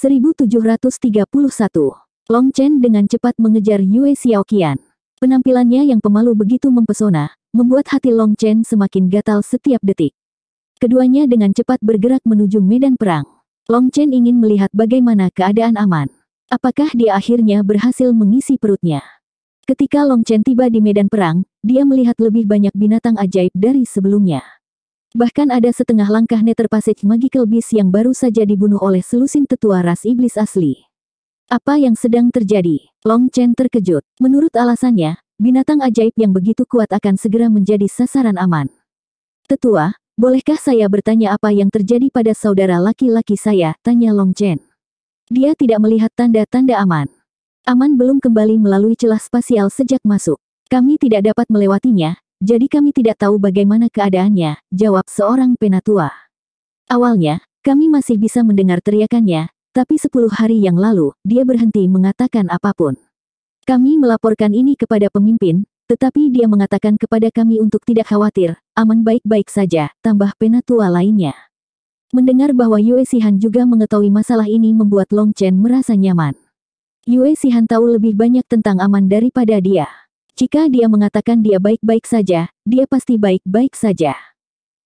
1731. Long Chen dengan cepat mengejar Yue Xiaoqian. Penampilannya yang pemalu begitu mempesona, membuat hati Long Chen semakin gatal setiap detik. Keduanya dengan cepat bergerak menuju medan perang. Long Chen ingin melihat bagaimana keadaan aman. Apakah dia akhirnya berhasil mengisi perutnya? Ketika Long Chen tiba di medan perang, dia melihat lebih banyak binatang ajaib dari sebelumnya. Bahkan ada setengah langkah Passage Magical Beast yang baru saja dibunuh oleh selusin tetua ras iblis asli. Apa yang sedang terjadi? Long Chen terkejut. Menurut alasannya, binatang ajaib yang begitu kuat akan segera menjadi sasaran aman. Tetua, bolehkah saya bertanya apa yang terjadi pada saudara laki-laki saya? Tanya Long Chen. Dia tidak melihat tanda-tanda aman. Aman belum kembali melalui celah spasial sejak masuk. Kami tidak dapat melewatinya, jadi kami tidak tahu bagaimana keadaannya, jawab seorang penatua. Awalnya, kami masih bisa mendengar teriakannya, tapi sepuluh hari yang lalu, dia berhenti mengatakan apapun. Kami melaporkan ini kepada pemimpin, tetapi dia mengatakan kepada kami untuk tidak khawatir, aman baik-baik saja, tambah penatua lainnya. Mendengar bahwa Yue Sihan juga mengetahui masalah ini membuat Long Chen merasa nyaman. Yue Sihan tahu lebih banyak tentang aman daripada dia. Jika dia mengatakan dia baik-baik saja, dia pasti baik-baik saja.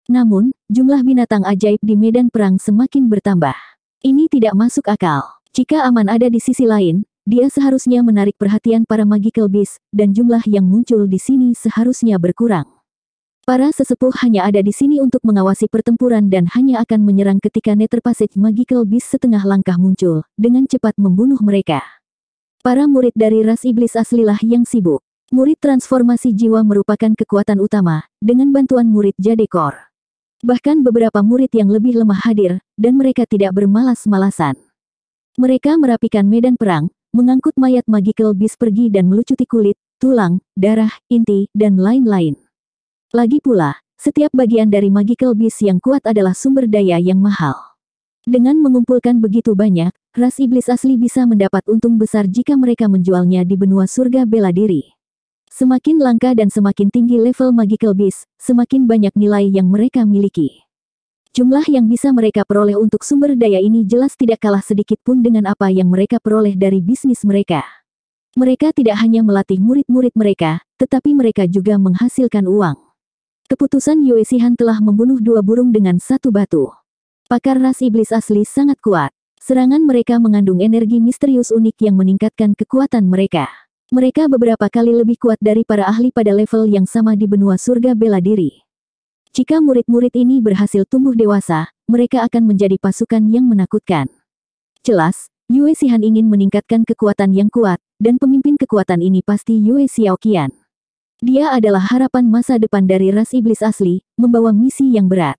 Namun, jumlah binatang ajaib di medan perang semakin bertambah. Ini tidak masuk akal. Jika Aman ada di sisi lain, dia seharusnya menarik perhatian para magical beast, dan jumlah yang muncul di sini seharusnya berkurang. Para sesepuh hanya ada di sini untuk mengawasi pertempuran dan hanya akan menyerang ketika Passage Magical Beast setengah langkah muncul, dengan cepat membunuh mereka. Para murid dari ras iblis aslilah yang sibuk. Murid transformasi jiwa merupakan kekuatan utama, dengan bantuan murid jadekor. Bahkan beberapa murid yang lebih lemah hadir, dan mereka tidak bermalas-malasan. Mereka merapikan medan perang, mengangkut mayat magical bis pergi dan melucuti kulit, tulang, darah, inti, dan lain-lain. Lagi pula, setiap bagian dari magical bis yang kuat adalah sumber daya yang mahal. Dengan mengumpulkan begitu banyak, ras iblis asli bisa mendapat untung besar jika mereka menjualnya di benua surga bela diri. Semakin langka dan semakin tinggi level magical beast, semakin banyak nilai yang mereka miliki. Jumlah yang bisa mereka peroleh untuk sumber daya ini jelas tidak kalah sedikit pun dengan apa yang mereka peroleh dari bisnis mereka. Mereka tidak hanya melatih murid-murid mereka, tetapi mereka juga menghasilkan uang. Keputusan Yue Sihan telah membunuh dua burung dengan satu batu. Pakar ras iblis asli sangat kuat. Serangan mereka mengandung energi misterius unik yang meningkatkan kekuatan mereka. Mereka beberapa kali lebih kuat dari para ahli pada level yang sama di benua surga bela diri. Jika murid-murid ini berhasil tumbuh dewasa, mereka akan menjadi pasukan yang menakutkan. Jelas, Yue Sihan ingin meningkatkan kekuatan yang kuat, dan pemimpin kekuatan ini pasti Yue Xiaoqian. Dia adalah harapan masa depan dari ras iblis asli, membawa misi yang berat.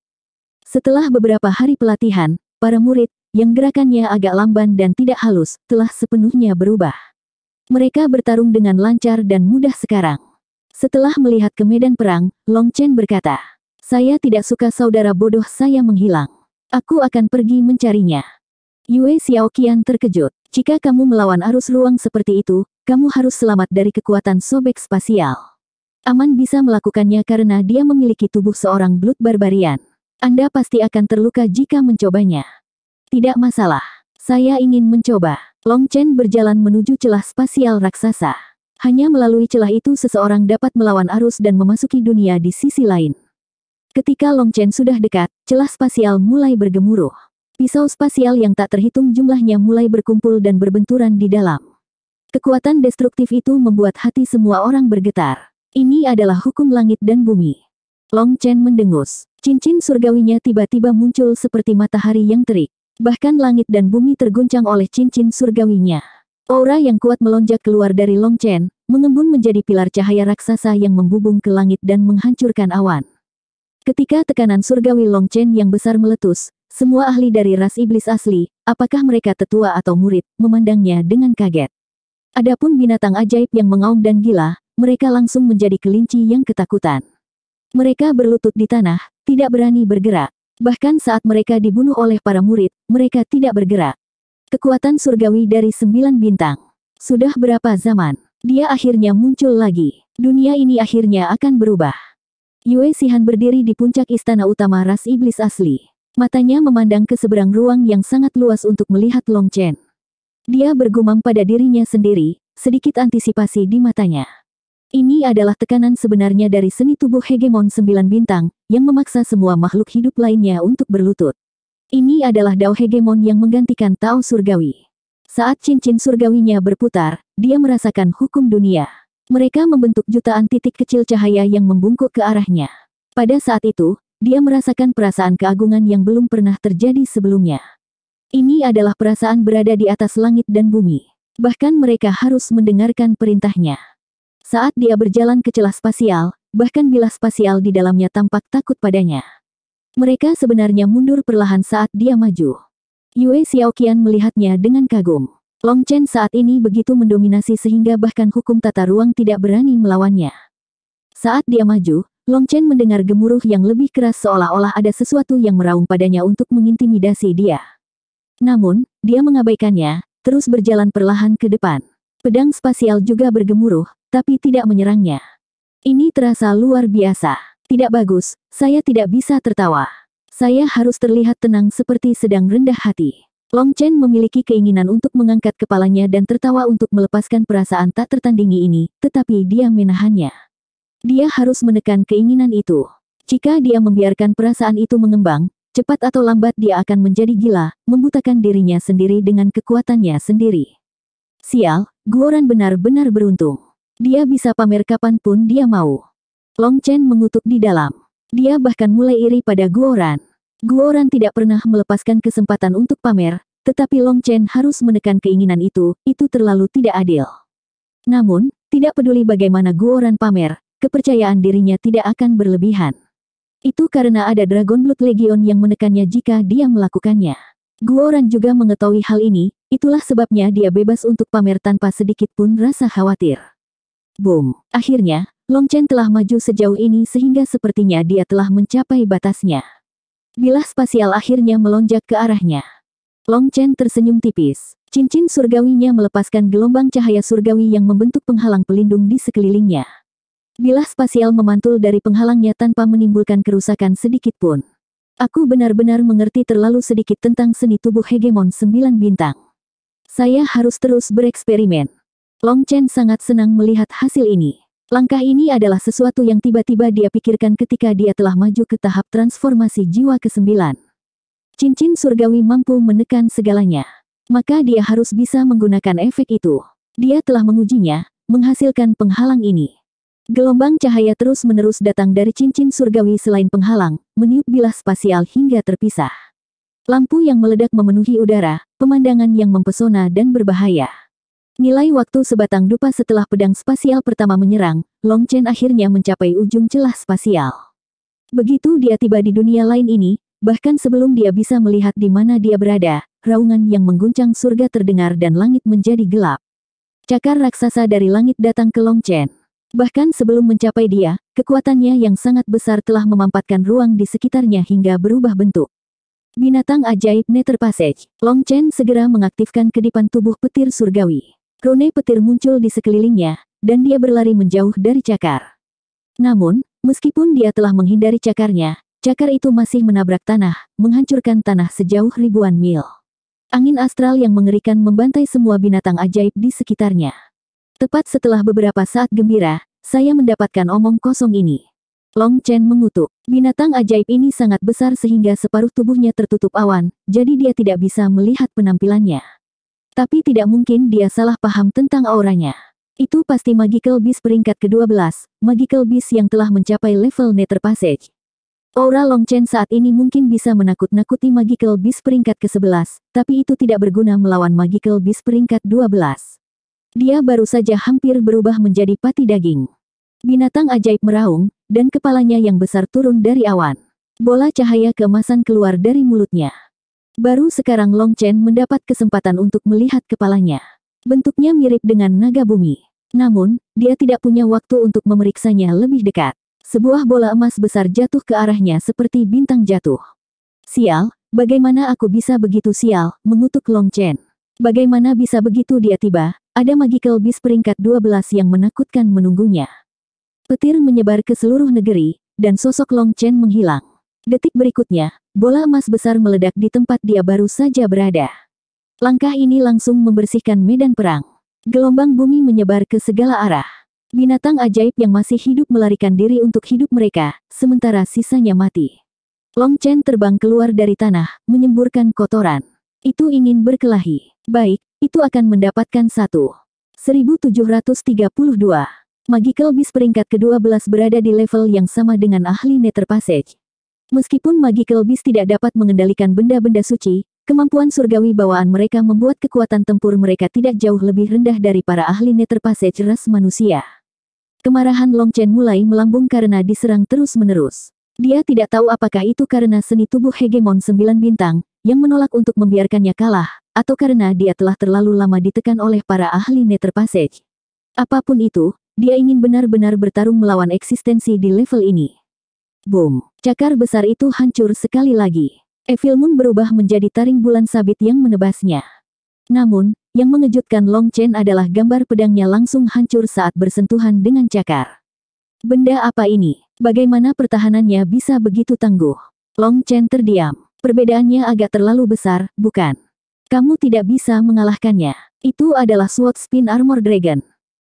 Setelah beberapa hari pelatihan, para murid, yang gerakannya agak lamban dan tidak halus, telah sepenuhnya berubah. Mereka bertarung dengan lancar dan mudah sekarang. Setelah melihat ke medan perang, Long Chen berkata, Saya tidak suka saudara bodoh saya menghilang. Aku akan pergi mencarinya. Yue Xiaoqian terkejut. Jika kamu melawan arus ruang seperti itu, kamu harus selamat dari kekuatan sobek spasial. Aman bisa melakukannya karena dia memiliki tubuh seorang blood barbarian. Anda pasti akan terluka jika mencobanya. Tidak masalah. Saya ingin mencoba. Long Chen berjalan menuju celah spasial raksasa. Hanya melalui celah itu seseorang dapat melawan arus dan memasuki dunia di sisi lain. Ketika Long Chen sudah dekat, celah spasial mulai bergemuruh. Pisau spasial yang tak terhitung jumlahnya mulai berkumpul dan berbenturan di dalam. Kekuatan destruktif itu membuat hati semua orang bergetar. Ini adalah hukum langit dan bumi. Long Chen mendengus. Cincin surgawinya tiba-tiba muncul seperti matahari yang terik. Bahkan langit dan bumi terguncang oleh cincin surgawinya. Aura yang kuat melonjak keluar dari Long Chen, mengembun menjadi pilar cahaya raksasa yang membubung ke langit dan menghancurkan awan. Ketika tekanan surgawi Long Chen yang besar meletus, semua ahli dari ras iblis asli, apakah mereka tetua atau murid, memandangnya dengan kaget. Adapun binatang ajaib yang mengaum dan gila, mereka langsung menjadi kelinci yang ketakutan. Mereka berlutut di tanah, tidak berani bergerak. Bahkan saat mereka dibunuh oleh para murid, mereka tidak bergerak. Kekuatan surgawi dari sembilan bintang. Sudah berapa zaman, dia akhirnya muncul lagi. Dunia ini akhirnya akan berubah. Yue Sihan berdiri di puncak istana utama ras iblis asli. Matanya memandang ke seberang ruang yang sangat luas untuk melihat Long Chen. Dia bergumam pada dirinya sendiri, sedikit antisipasi di matanya. Ini adalah tekanan sebenarnya dari seni tubuh hegemon sembilan bintang, yang memaksa semua makhluk hidup lainnya untuk berlutut. Ini adalah dao hegemon yang menggantikan Tao surgawi. Saat cincin surgawinya berputar, dia merasakan hukum dunia. Mereka membentuk jutaan titik kecil cahaya yang membungkuk ke arahnya. Pada saat itu, dia merasakan perasaan keagungan yang belum pernah terjadi sebelumnya. Ini adalah perasaan berada di atas langit dan bumi. Bahkan mereka harus mendengarkan perintahnya. Saat dia berjalan ke celah spasial, bahkan bila spasial di dalamnya tampak takut padanya. Mereka sebenarnya mundur perlahan saat dia maju. Yue Xiaoqian melihatnya dengan kagum. Long Chen saat ini begitu mendominasi sehingga bahkan hukum tata ruang tidak berani melawannya. Saat dia maju, Long Chen mendengar gemuruh yang lebih keras seolah-olah ada sesuatu yang meraung padanya untuk mengintimidasi dia. Namun, dia mengabaikannya, terus berjalan perlahan ke depan. Pedang spasial juga bergemuruh, tapi tidak menyerangnya. Ini terasa luar biasa. Tidak bagus, saya tidak bisa tertawa. Saya harus terlihat tenang seperti sedang rendah hati. Long Chen memiliki keinginan untuk mengangkat kepalanya dan tertawa untuk melepaskan perasaan tak tertandingi ini, tetapi dia menahannya. Dia harus menekan keinginan itu. Jika dia membiarkan perasaan itu mengembang, cepat atau lambat dia akan menjadi gila, membutakan dirinya sendiri dengan kekuatannya sendiri. Sial, Guoran benar-benar beruntung. Dia bisa pamer kapanpun dia mau. Long Chen mengutuk di dalam. Dia bahkan mulai iri pada Guoran. Guoran tidak pernah melepaskan kesempatan untuk pamer, tetapi Long Chen harus menekan keinginan itu, itu terlalu tidak adil. Namun, tidak peduli bagaimana Guoran pamer, kepercayaan dirinya tidak akan berlebihan. Itu karena ada Dragon Blood Legion yang menekannya jika dia melakukannya. Guoran juga mengetahui hal ini, itulah sebabnya dia bebas untuk pamer tanpa sedikit pun rasa khawatir. Boom. Akhirnya, Long Chen telah maju sejauh ini sehingga sepertinya dia telah mencapai batasnya. Bilah spasial akhirnya melonjak ke arahnya. Long Chen tersenyum tipis. Cincin surgawinya melepaskan gelombang cahaya surgawi yang membentuk penghalang pelindung di sekelilingnya. Bilah spasial memantul dari penghalangnya tanpa menimbulkan kerusakan sedikit pun. Aku benar-benar mengerti terlalu sedikit tentang seni tubuh hegemon Sembilan bintang. Saya harus terus bereksperimen. Long Chen sangat senang melihat hasil ini. Langkah ini adalah sesuatu yang tiba-tiba dia pikirkan ketika dia telah maju ke tahap transformasi jiwa ke-9. Cincin surgawi mampu menekan segalanya. Maka dia harus bisa menggunakan efek itu. Dia telah mengujinya, menghasilkan penghalang ini. Gelombang cahaya terus-menerus datang dari cincin surgawi selain penghalang, meniup bilah spasial hingga terpisah. Lampu yang meledak memenuhi udara, pemandangan yang mempesona dan berbahaya. Nilai waktu sebatang dupa setelah pedang spasial pertama menyerang, Long Chen akhirnya mencapai ujung celah spasial. Begitu dia tiba di dunia lain ini, bahkan sebelum dia bisa melihat di mana dia berada, raungan yang mengguncang surga terdengar dan langit menjadi gelap. Cakar raksasa dari langit datang ke Long Chen. Bahkan sebelum mencapai dia, kekuatannya yang sangat besar telah memampatkan ruang di sekitarnya hingga berubah bentuk. Binatang ajaib Nether Passage, Long Chen segera mengaktifkan kedipan tubuh petir surgawi. Rone petir muncul di sekelilingnya, dan dia berlari menjauh dari cakar. Namun, meskipun dia telah menghindari cakarnya, cakar itu masih menabrak tanah, menghancurkan tanah sejauh ribuan mil. Angin astral yang mengerikan membantai semua binatang ajaib di sekitarnya. Tepat setelah beberapa saat gembira, saya mendapatkan omong kosong ini. Long Chen mengutuk. Binatang ajaib ini sangat besar sehingga separuh tubuhnya tertutup awan, jadi dia tidak bisa melihat penampilannya. Tapi tidak mungkin dia salah paham tentang auranya. Itu pasti Magical Beast peringkat ke-12, Magical Beast yang telah mencapai level Nether Passage. Aura Long Chen saat ini mungkin bisa menakut-nakuti Magical Beast peringkat ke-11, tapi itu tidak berguna melawan Magical Beast peringkat 12. Dia baru saja hampir berubah menjadi pati daging. Binatang ajaib meraung, dan kepalanya yang besar turun dari awan. Bola cahaya keemasan keluar dari mulutnya. Baru sekarang Long Chen mendapat kesempatan untuk melihat kepalanya. Bentuknya mirip dengan naga bumi. Namun, dia tidak punya waktu untuk memeriksanya lebih dekat. Sebuah bola emas besar jatuh ke arahnya seperti bintang jatuh. Sial, bagaimana aku bisa begitu sial, mengutuk Long Chen. Bagaimana bisa begitu dia tiba, ada magical beast peringkat 12 yang menakutkan menunggunya. Petir menyebar ke seluruh negeri, dan sosok Long Chen menghilang. Detik berikutnya, bola emas besar meledak di tempat dia baru saja berada. Langkah ini langsung membersihkan medan perang. Gelombang bumi menyebar ke segala arah. Binatang ajaib yang masih hidup melarikan diri untuk hidup mereka, sementara sisanya mati. Long Chen terbang keluar dari tanah, menyemburkan kotoran. Itu ingin berkelahi. Baik, itu akan mendapatkan satu. 1732. Magical Beast peringkat ke-12 berada di level yang sama dengan ahli Nether Passage Meskipun magi beast tidak dapat mengendalikan benda-benda suci, kemampuan surgawi bawaan mereka membuat kekuatan tempur mereka tidak jauh lebih rendah dari para ahli neterpase ceras manusia. Kemarahan Long Chen mulai melambung karena diserang terus-menerus. Dia tidak tahu apakah itu karena seni tubuh hegemon sembilan bintang, yang menolak untuk membiarkannya kalah, atau karena dia telah terlalu lama ditekan oleh para ahli Nether Passage. Apapun itu, dia ingin benar-benar bertarung melawan eksistensi di level ini. Boom! Cakar besar itu hancur sekali lagi. Evil Moon berubah menjadi taring bulan sabit yang menebasnya. Namun, yang mengejutkan Long Chen adalah gambar pedangnya langsung hancur saat bersentuhan dengan cakar. Benda apa ini? Bagaimana pertahanannya bisa begitu tangguh? Long Chen terdiam. Perbedaannya agak terlalu besar, bukan? Kamu tidak bisa mengalahkannya. Itu adalah Sword Spin Armor Dragon.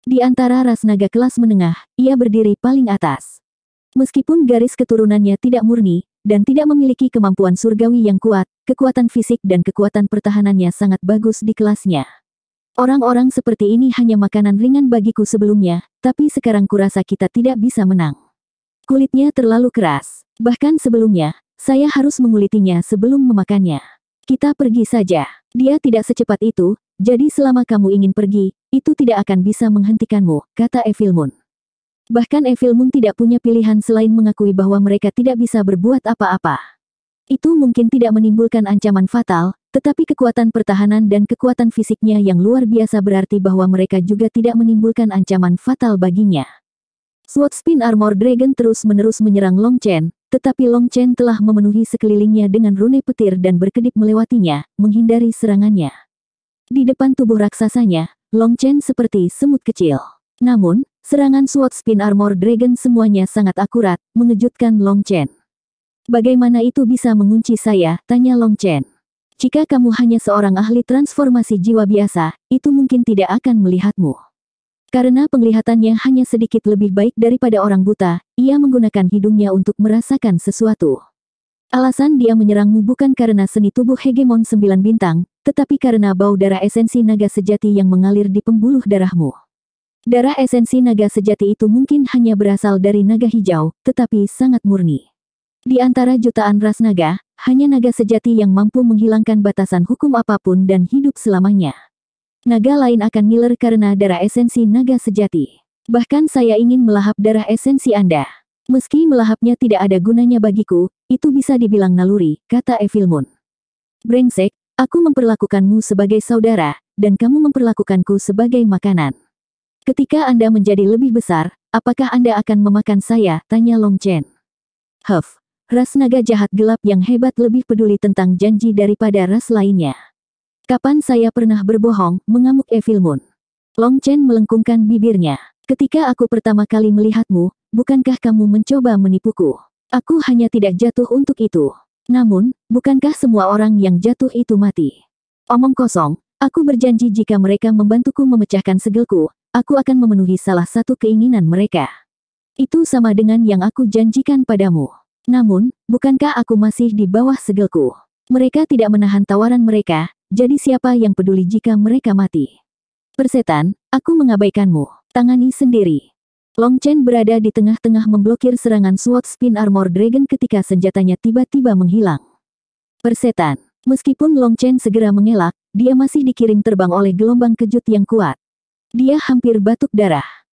Di antara ras naga kelas menengah, ia berdiri paling atas. Meskipun garis keturunannya tidak murni, dan tidak memiliki kemampuan surgawi yang kuat, kekuatan fisik dan kekuatan pertahanannya sangat bagus di kelasnya. Orang-orang seperti ini hanya makanan ringan bagiku sebelumnya, tapi sekarang kurasa kita tidak bisa menang. Kulitnya terlalu keras. Bahkan sebelumnya, saya harus mengulitinya sebelum memakannya. Kita pergi saja. Dia tidak secepat itu, jadi selama kamu ingin pergi, itu tidak akan bisa menghentikanmu, kata Evilmun. Bahkan Evil Moon tidak punya pilihan selain mengakui bahwa mereka tidak bisa berbuat apa-apa. Itu mungkin tidak menimbulkan ancaman fatal, tetapi kekuatan pertahanan dan kekuatan fisiknya yang luar biasa berarti bahwa mereka juga tidak menimbulkan ancaman fatal baginya. Sword Spin Armor Dragon terus-menerus menyerang Long Chen, tetapi Long Chen telah memenuhi sekelilingnya dengan rune petir dan berkedip melewatinya, menghindari serangannya. Di depan tubuh raksasanya, Long Chen seperti semut kecil. Namun, Serangan SWAT Spin Armor Dragon semuanya sangat akurat, mengejutkan Long Chen. Bagaimana itu bisa mengunci saya, tanya Long Chen. Jika kamu hanya seorang ahli transformasi jiwa biasa, itu mungkin tidak akan melihatmu. Karena penglihatannya hanya sedikit lebih baik daripada orang buta, ia menggunakan hidungnya untuk merasakan sesuatu. Alasan dia menyerangmu bukan karena seni tubuh hegemon sembilan bintang, tetapi karena bau darah esensi naga sejati yang mengalir di pembuluh darahmu. Darah esensi naga sejati itu mungkin hanya berasal dari naga hijau, tetapi sangat murni. Di antara jutaan ras naga, hanya naga sejati yang mampu menghilangkan batasan hukum apapun dan hidup selamanya. Naga lain akan ngiler karena darah esensi naga sejati. Bahkan saya ingin melahap darah esensi Anda. Meski melahapnya tidak ada gunanya bagiku, itu bisa dibilang naluri, kata Evil Moon. Brengsek, aku memperlakukanmu sebagai saudara, dan kamu memperlakukanku sebagai makanan. Ketika Anda menjadi lebih besar, apakah Anda akan memakan saya? Tanya Long Chen. Huff, ras naga jahat gelap yang hebat lebih peduli tentang janji daripada ras lainnya. Kapan saya pernah berbohong, mengamuk Evil Moon. Long Chen melengkungkan bibirnya. Ketika aku pertama kali melihatmu, bukankah kamu mencoba menipuku? Aku hanya tidak jatuh untuk itu. Namun, bukankah semua orang yang jatuh itu mati? Omong kosong, aku berjanji jika mereka membantuku memecahkan segelku, aku akan memenuhi salah satu keinginan mereka. Itu sama dengan yang aku janjikan padamu. Namun, bukankah aku masih di bawah segelku? Mereka tidak menahan tawaran mereka, jadi siapa yang peduli jika mereka mati? Persetan, aku mengabaikanmu. Tangani sendiri. Long Chen berada di tengah-tengah memblokir serangan Sword Spin Armor Dragon ketika senjatanya tiba-tiba menghilang. Persetan, meskipun Long Chen segera mengelak, dia masih dikirim terbang oleh gelombang kejut yang kuat. Dia hampir batuk darah.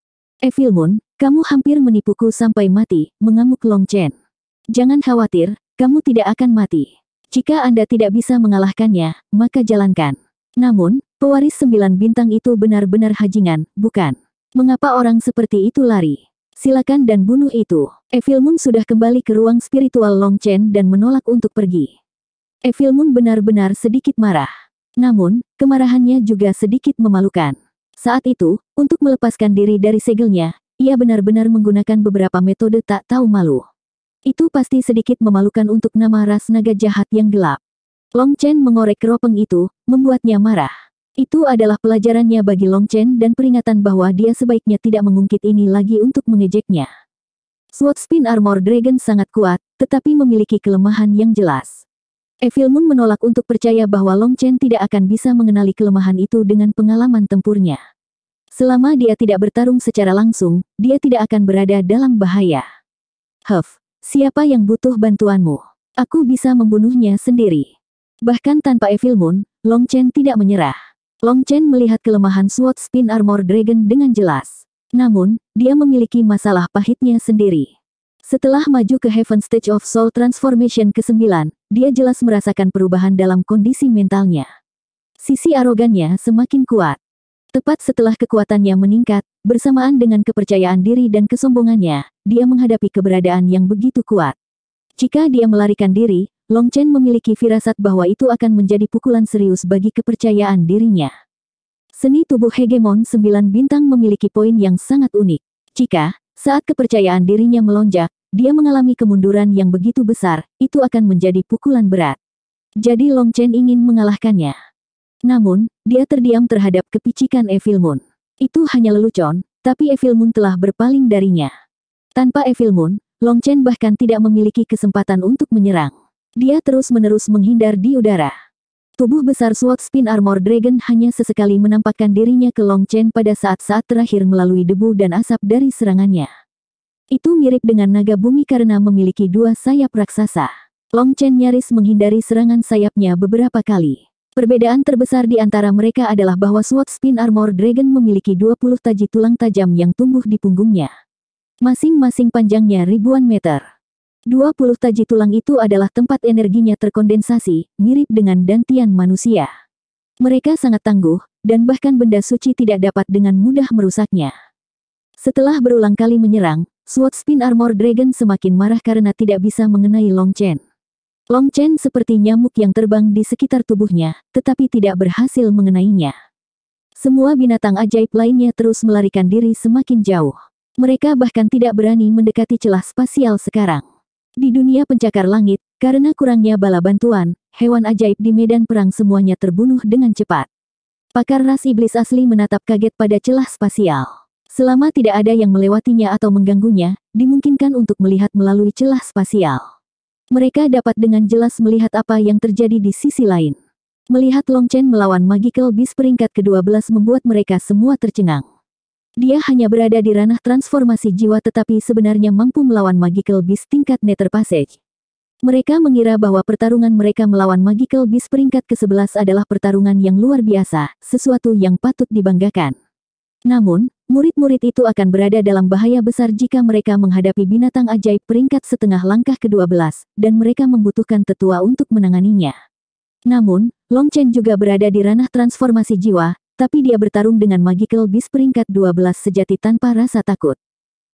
Moon, kamu hampir menipuku sampai mati, mengamuk Long Chen. Jangan khawatir, kamu tidak akan mati. Jika Anda tidak bisa mengalahkannya, maka jalankan. Namun, pewaris sembilan bintang itu benar-benar hajingan, bukan? Mengapa orang seperti itu lari? Silakan dan bunuh itu. Moon sudah kembali ke ruang spiritual Long Chen dan menolak untuk pergi. Moon benar-benar sedikit marah. Namun, kemarahannya juga sedikit memalukan. Saat itu, untuk melepaskan diri dari segelnya, ia benar-benar menggunakan beberapa metode tak tahu malu. Itu pasti sedikit memalukan untuk nama ras naga jahat yang gelap. Long Chen mengorek keropeng itu, membuatnya marah. Itu adalah pelajarannya bagi Long Chen dan peringatan bahwa dia sebaiknya tidak mengungkit ini lagi untuk mengejeknya. Sword Spin Armor Dragon sangat kuat, tetapi memiliki kelemahan yang jelas. Evil Moon menolak untuk percaya bahwa Long Chen tidak akan bisa mengenali kelemahan itu dengan pengalaman tempurnya. Selama dia tidak bertarung secara langsung, dia tidak akan berada dalam bahaya. Huff, siapa yang butuh bantuanmu? Aku bisa membunuhnya sendiri. Bahkan tanpa Evil Moon, Long Chen tidak menyerah. Long Chen melihat kelemahan Sword Spin Armor Dragon dengan jelas. Namun, dia memiliki masalah pahitnya sendiri. Setelah maju ke Heaven Stage of Soul Transformation ke-9, dia jelas merasakan perubahan dalam kondisi mentalnya. Sisi arogannya semakin kuat. Tepat setelah kekuatannya meningkat, bersamaan dengan kepercayaan diri dan kesombongannya, dia menghadapi keberadaan yang begitu kuat. Jika dia melarikan diri, Long Chen memiliki firasat bahwa itu akan menjadi pukulan serius bagi kepercayaan dirinya. Seni tubuh hegemon Sembilan bintang memiliki poin yang sangat unik. Jika, saat kepercayaan dirinya melonjak, dia mengalami kemunduran yang begitu besar, itu akan menjadi pukulan berat. Jadi Long Chen ingin mengalahkannya. Namun, dia terdiam terhadap kepicikan Evil Moon. Itu hanya lelucon, tapi Evil Moon telah berpaling darinya. Tanpa Evil Moon, Long Chen bahkan tidak memiliki kesempatan untuk menyerang. Dia terus-menerus menghindar di udara. Tubuh besar SWAT Spin Armor Dragon hanya sesekali menampakkan dirinya ke Long Chen pada saat-saat terakhir melalui debu dan asap dari serangannya. Itu mirip dengan naga bumi karena memiliki dua sayap raksasa. Long Chen nyaris menghindari serangan sayapnya beberapa kali. Perbedaan terbesar di antara mereka adalah bahwa Sword Spin Armor Dragon memiliki 20 taji tulang tajam yang tumbuh di punggungnya. Masing-masing panjangnya ribuan meter. 20 taji tulang itu adalah tempat energinya terkondensasi, mirip dengan dantian manusia. Mereka sangat tangguh, dan bahkan benda suci tidak dapat dengan mudah merusaknya. Setelah berulang kali menyerang, Sword Spin Armor Dragon semakin marah karena tidak bisa mengenai Long Chen. Long Chen seperti nyamuk yang terbang di sekitar tubuhnya, tetapi tidak berhasil mengenainya. Semua binatang ajaib lainnya terus melarikan diri semakin jauh. Mereka bahkan tidak berani mendekati celah spasial sekarang. Di dunia pencakar langit, karena kurangnya bala bantuan, hewan ajaib di medan perang semuanya terbunuh dengan cepat. Pakar ras iblis asli menatap kaget pada celah spasial. Selama tidak ada yang melewatinya atau mengganggunya, dimungkinkan untuk melihat melalui celah spasial. Mereka dapat dengan jelas melihat apa yang terjadi di sisi lain. Melihat Long Chen melawan Magical Beast peringkat ke-12 membuat mereka semua tercengang. Dia hanya berada di ranah transformasi jiwa tetapi sebenarnya mampu melawan Magical Beast tingkat Nether Passage. Mereka mengira bahwa pertarungan mereka melawan Magical Beast peringkat ke-11 adalah pertarungan yang luar biasa, sesuatu yang patut dibanggakan. Namun, Murid-murid itu akan berada dalam bahaya besar jika mereka menghadapi binatang ajaib peringkat setengah langkah ke-12, dan mereka membutuhkan tetua untuk menanganinya. Namun, Long Chen juga berada di ranah transformasi jiwa, tapi dia bertarung dengan magical beast peringkat 12 sejati tanpa rasa takut.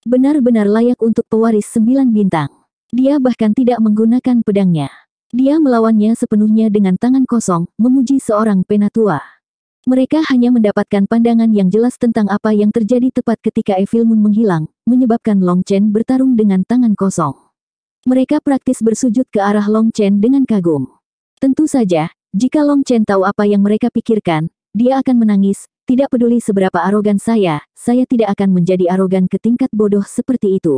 Benar-benar layak untuk pewaris sembilan bintang. Dia bahkan tidak menggunakan pedangnya. Dia melawannya sepenuhnya dengan tangan kosong, memuji seorang penatua. Mereka hanya mendapatkan pandangan yang jelas tentang apa yang terjadi tepat ketika Evil Moon menghilang, menyebabkan Long Chen bertarung dengan tangan kosong. Mereka praktis bersujud ke arah Long Chen dengan kagum. Tentu saja, jika Long Chen tahu apa yang mereka pikirkan, dia akan menangis, tidak peduli seberapa arogan saya, saya tidak akan menjadi arogan ke tingkat bodoh seperti itu.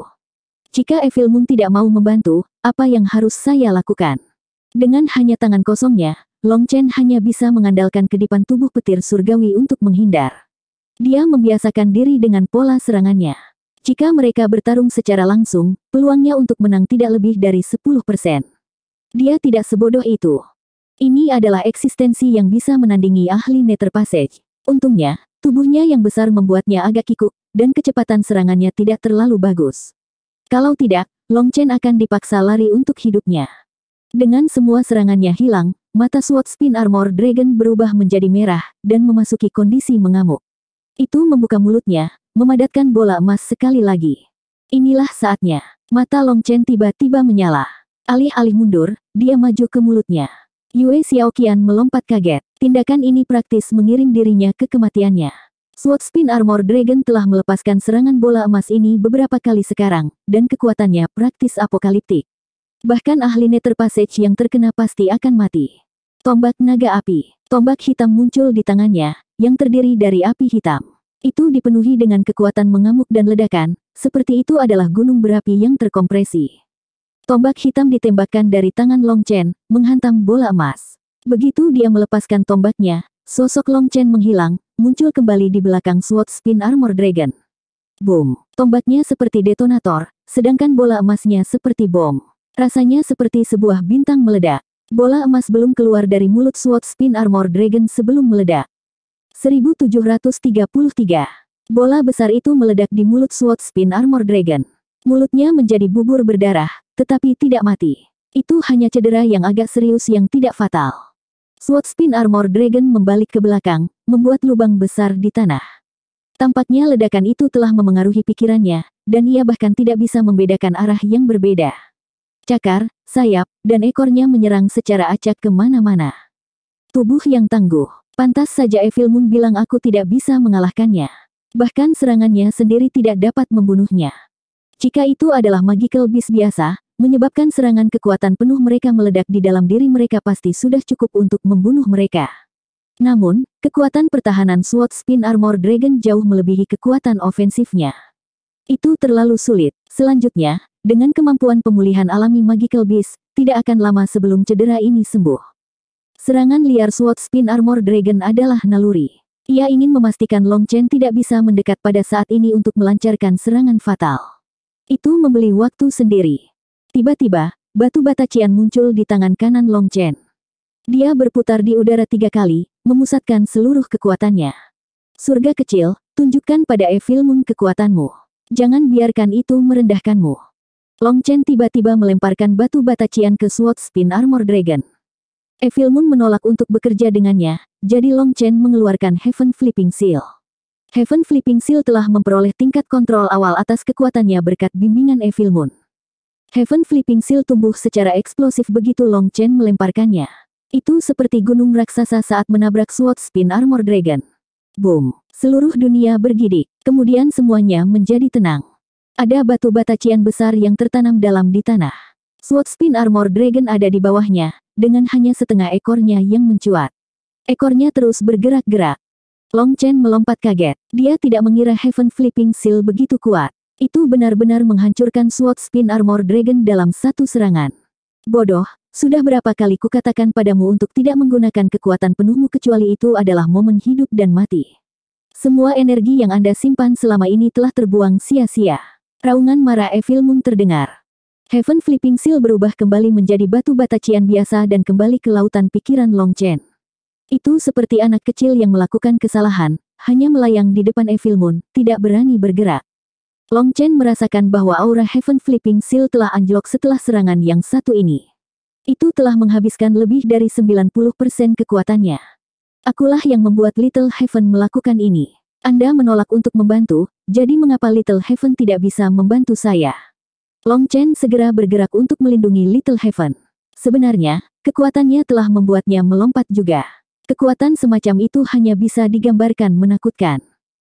Jika Evil Moon tidak mau membantu, apa yang harus saya lakukan? Dengan hanya tangan kosongnya, Long Chen hanya bisa mengandalkan kedipan tubuh petir surgawi untuk menghindar. Dia membiasakan diri dengan pola serangannya. Jika mereka bertarung secara langsung, peluangnya untuk menang tidak lebih dari 10%. Dia tidak sebodoh itu. Ini adalah eksistensi yang bisa menandingi ahli Nether Passage. Untungnya, tubuhnya yang besar membuatnya agak kikuk, dan kecepatan serangannya tidak terlalu bagus. Kalau tidak, Long Chen akan dipaksa lari untuk hidupnya. Dengan semua serangannya hilang, Mata SWAT Spin Armor Dragon berubah menjadi merah, dan memasuki kondisi mengamuk. Itu membuka mulutnya, memadatkan bola emas sekali lagi. Inilah saatnya. Mata Long Chen tiba-tiba menyala. Alih-alih mundur, dia maju ke mulutnya. Yue Xiaoqian melompat kaget. Tindakan ini praktis mengirim dirinya ke kematiannya. Sword Spin Armor Dragon telah melepaskan serangan bola emas ini beberapa kali sekarang, dan kekuatannya praktis apokaliptik. Bahkan ahli Nether Passage yang terkena pasti akan mati. Tombak naga api. Tombak hitam muncul di tangannya, yang terdiri dari api hitam. Itu dipenuhi dengan kekuatan mengamuk dan ledakan, seperti itu adalah gunung berapi yang terkompresi. Tombak hitam ditembakkan dari tangan Long Chen, menghantam bola emas. Begitu dia melepaskan tombaknya, sosok Long Chen menghilang, muncul kembali di belakang Sword Spin Armor Dragon. Boom. Tombaknya seperti detonator, sedangkan bola emasnya seperti bom. Rasanya seperti sebuah bintang meledak. Bola emas belum keluar dari mulut Sword Spin Armor Dragon sebelum meledak. 1733. Bola besar itu meledak di mulut Sword Spin Armor Dragon. Mulutnya menjadi bubur berdarah, tetapi tidak mati. Itu hanya cedera yang agak serius yang tidak fatal. Sword Spin Armor Dragon membalik ke belakang, membuat lubang besar di tanah. Tampaknya ledakan itu telah memengaruhi pikirannya, dan ia bahkan tidak bisa membedakan arah yang berbeda cakar, sayap, dan ekornya menyerang secara acak kemana-mana. Tubuh yang tangguh, pantas saja Evil Moon bilang aku tidak bisa mengalahkannya. Bahkan serangannya sendiri tidak dapat membunuhnya. Jika itu adalah magical beast biasa, menyebabkan serangan kekuatan penuh mereka meledak di dalam diri mereka pasti sudah cukup untuk membunuh mereka. Namun, kekuatan pertahanan SWOT Spin Armor Dragon jauh melebihi kekuatan ofensifnya. Itu terlalu sulit. Selanjutnya, dengan kemampuan pemulihan alami Magical Beast, tidak akan lama sebelum cedera ini sembuh. Serangan liar Sword Spin Armor Dragon adalah naluri. Ia ingin memastikan Long Chen tidak bisa mendekat pada saat ini untuk melancarkan serangan fatal. Itu membeli waktu sendiri. Tiba-tiba, batu bata Cian muncul di tangan kanan Long Chen. Dia berputar di udara tiga kali, memusatkan seluruh kekuatannya. Surga kecil, tunjukkan pada Evil Moon kekuatanmu. Jangan biarkan itu merendahkanmu. Long Chen tiba-tiba melemparkan batu bata Cian ke Sword Spin Armor Dragon. Evil Moon menolak untuk bekerja dengannya, jadi Long Chen mengeluarkan Heaven Flipping Seal. Heaven Flipping Seal telah memperoleh tingkat kontrol awal atas kekuatannya berkat bimbingan Evil Moon. Heaven Flipping Seal tumbuh secara eksplosif begitu Long Chen melemparkannya. Itu seperti gunung raksasa saat menabrak Sword Spin Armor Dragon. Boom! Seluruh dunia bergidik, kemudian semuanya menjadi tenang. Ada batu bata cian besar yang tertanam dalam di tanah. Sword Spin Armor Dragon ada di bawahnya, dengan hanya setengah ekornya yang mencuat. Ekornya terus bergerak-gerak. Long Chen melompat kaget. Dia tidak mengira Heaven Flipping Seal begitu kuat. Itu benar-benar menghancurkan Sword Spin Armor Dragon dalam satu serangan. Bodoh, sudah berapa kali kukatakan padamu untuk tidak menggunakan kekuatan penuhmu kecuali itu adalah momen hidup dan mati. Semua energi yang Anda simpan selama ini telah terbuang sia-sia. Raungan marah Evil Moon terdengar. Heaven Flipping Seal berubah kembali menjadi batu bata cian biasa dan kembali ke lautan pikiran Long Chen. Itu seperti anak kecil yang melakukan kesalahan, hanya melayang di depan Evil Moon, tidak berani bergerak. Long Chen merasakan bahwa aura Heaven Flipping Seal telah anjlok setelah serangan yang satu ini. Itu telah menghabiskan lebih dari 90% kekuatannya. Akulah yang membuat Little Heaven melakukan ini. Anda menolak untuk membantu, jadi mengapa Little Heaven tidak bisa membantu saya? Long Chen segera bergerak untuk melindungi Little Heaven. Sebenarnya, kekuatannya telah membuatnya melompat juga. Kekuatan semacam itu hanya bisa digambarkan menakutkan.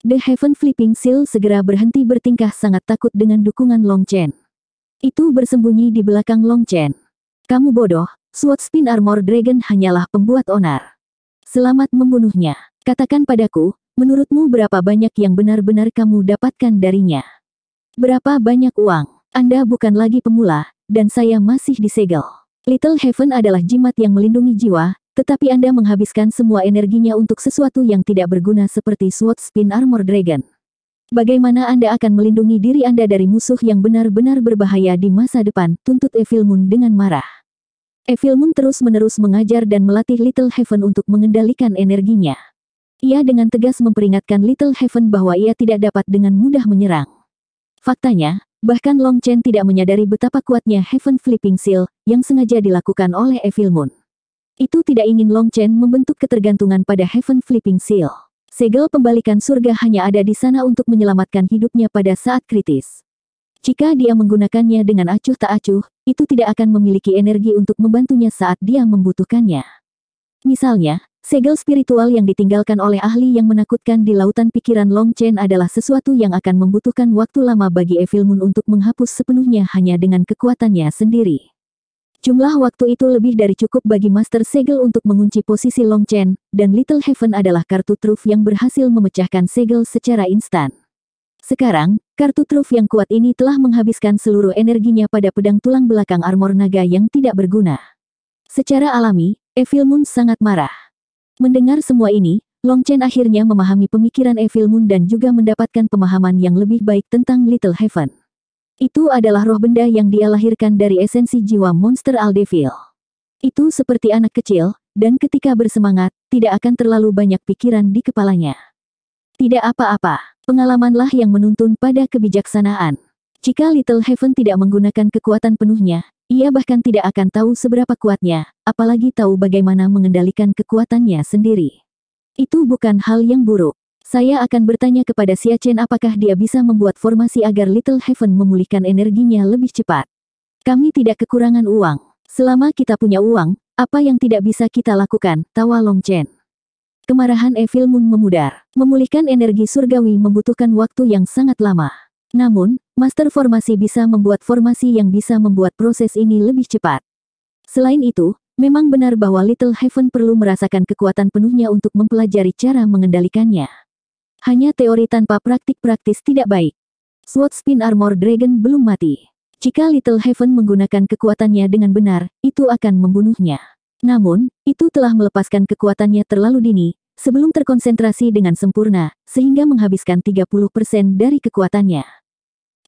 The Heaven Flipping Seal segera berhenti bertingkah sangat takut dengan dukungan Long Chen. Itu bersembunyi di belakang Long Chen. Kamu bodoh, Sword Spin Armor Dragon hanyalah pembuat onar. Selamat membunuhnya. Katakan padaku, menurutmu berapa banyak yang benar-benar kamu dapatkan darinya? Berapa banyak uang? Anda bukan lagi pemula, dan saya masih disegel. Little Heaven adalah jimat yang melindungi jiwa, tetapi Anda menghabiskan semua energinya untuk sesuatu yang tidak berguna seperti Sword Spin Armor Dragon. Bagaimana Anda akan melindungi diri Anda dari musuh yang benar-benar berbahaya di masa depan? Tuntut Evil Moon dengan marah. Evil Moon terus-menerus mengajar dan melatih Little Heaven untuk mengendalikan energinya. Ia dengan tegas memperingatkan Little Heaven bahwa ia tidak dapat dengan mudah menyerang. Faktanya, bahkan Long Chen tidak menyadari betapa kuatnya Heaven Flipping Seal yang sengaja dilakukan oleh Evil Moon. Itu tidak ingin Long Chen membentuk ketergantungan pada Heaven Flipping Seal. Segel pembalikan surga hanya ada di sana untuk menyelamatkan hidupnya pada saat kritis. Jika dia menggunakannya dengan acuh tak acuh, itu tidak akan memiliki energi untuk membantunya saat dia membutuhkannya. Misalnya, segel spiritual yang ditinggalkan oleh ahli yang menakutkan di lautan pikiran Long Chen adalah sesuatu yang akan membutuhkan waktu lama bagi Evil Moon untuk menghapus sepenuhnya hanya dengan kekuatannya sendiri. Jumlah waktu itu lebih dari cukup bagi Master Segel untuk mengunci posisi Long Chen, dan Little Heaven adalah kartu truf yang berhasil memecahkan Segel secara instan. Sekarang, kartu truf yang kuat ini telah menghabiskan seluruh energinya pada pedang tulang belakang armor naga yang tidak berguna. Secara alami, Evil Moon sangat marah. Mendengar semua ini, Long Chen akhirnya memahami pemikiran Evil Moon dan juga mendapatkan pemahaman yang lebih baik tentang Little Heaven. Itu adalah roh benda yang dia lahirkan dari esensi jiwa monster Aldevil. Itu seperti anak kecil, dan ketika bersemangat, tidak akan terlalu banyak pikiran di kepalanya. Tidak apa-apa pengalamanlah yang menuntun pada kebijaksanaan. Jika Little Heaven tidak menggunakan kekuatan penuhnya, ia bahkan tidak akan tahu seberapa kuatnya, apalagi tahu bagaimana mengendalikan kekuatannya sendiri. Itu bukan hal yang buruk. Saya akan bertanya kepada Chen apakah dia bisa membuat formasi agar Little Heaven memulihkan energinya lebih cepat. Kami tidak kekurangan uang. Selama kita punya uang, apa yang tidak bisa kita lakukan, tawa Long Chen. Kemarahan Evil Moon memudar. Memulihkan energi surgawi membutuhkan waktu yang sangat lama. Namun, master formasi bisa membuat formasi yang bisa membuat proses ini lebih cepat. Selain itu, memang benar bahwa Little Heaven perlu merasakan kekuatan penuhnya untuk mempelajari cara mengendalikannya. Hanya teori tanpa praktik praktis tidak baik. Sword Spin Armor Dragon belum mati. Jika Little Heaven menggunakan kekuatannya dengan benar, itu akan membunuhnya. Namun, itu telah melepaskan kekuatannya terlalu dini, sebelum terkonsentrasi dengan sempurna, sehingga menghabiskan 30% dari kekuatannya.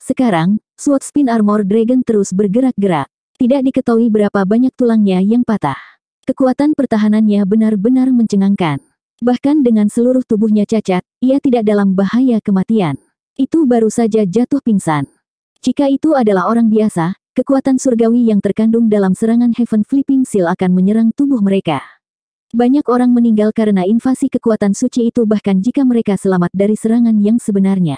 Sekarang, Sword Spin Armor Dragon terus bergerak-gerak. Tidak diketahui berapa banyak tulangnya yang patah. Kekuatan pertahanannya benar-benar mencengangkan. Bahkan dengan seluruh tubuhnya cacat, ia tidak dalam bahaya kematian. Itu baru saja jatuh pingsan. Jika itu adalah orang biasa, Kekuatan surgawi yang terkandung dalam serangan Heaven Flipping Seal akan menyerang tubuh mereka. Banyak orang meninggal karena invasi kekuatan suci itu bahkan jika mereka selamat dari serangan yang sebenarnya.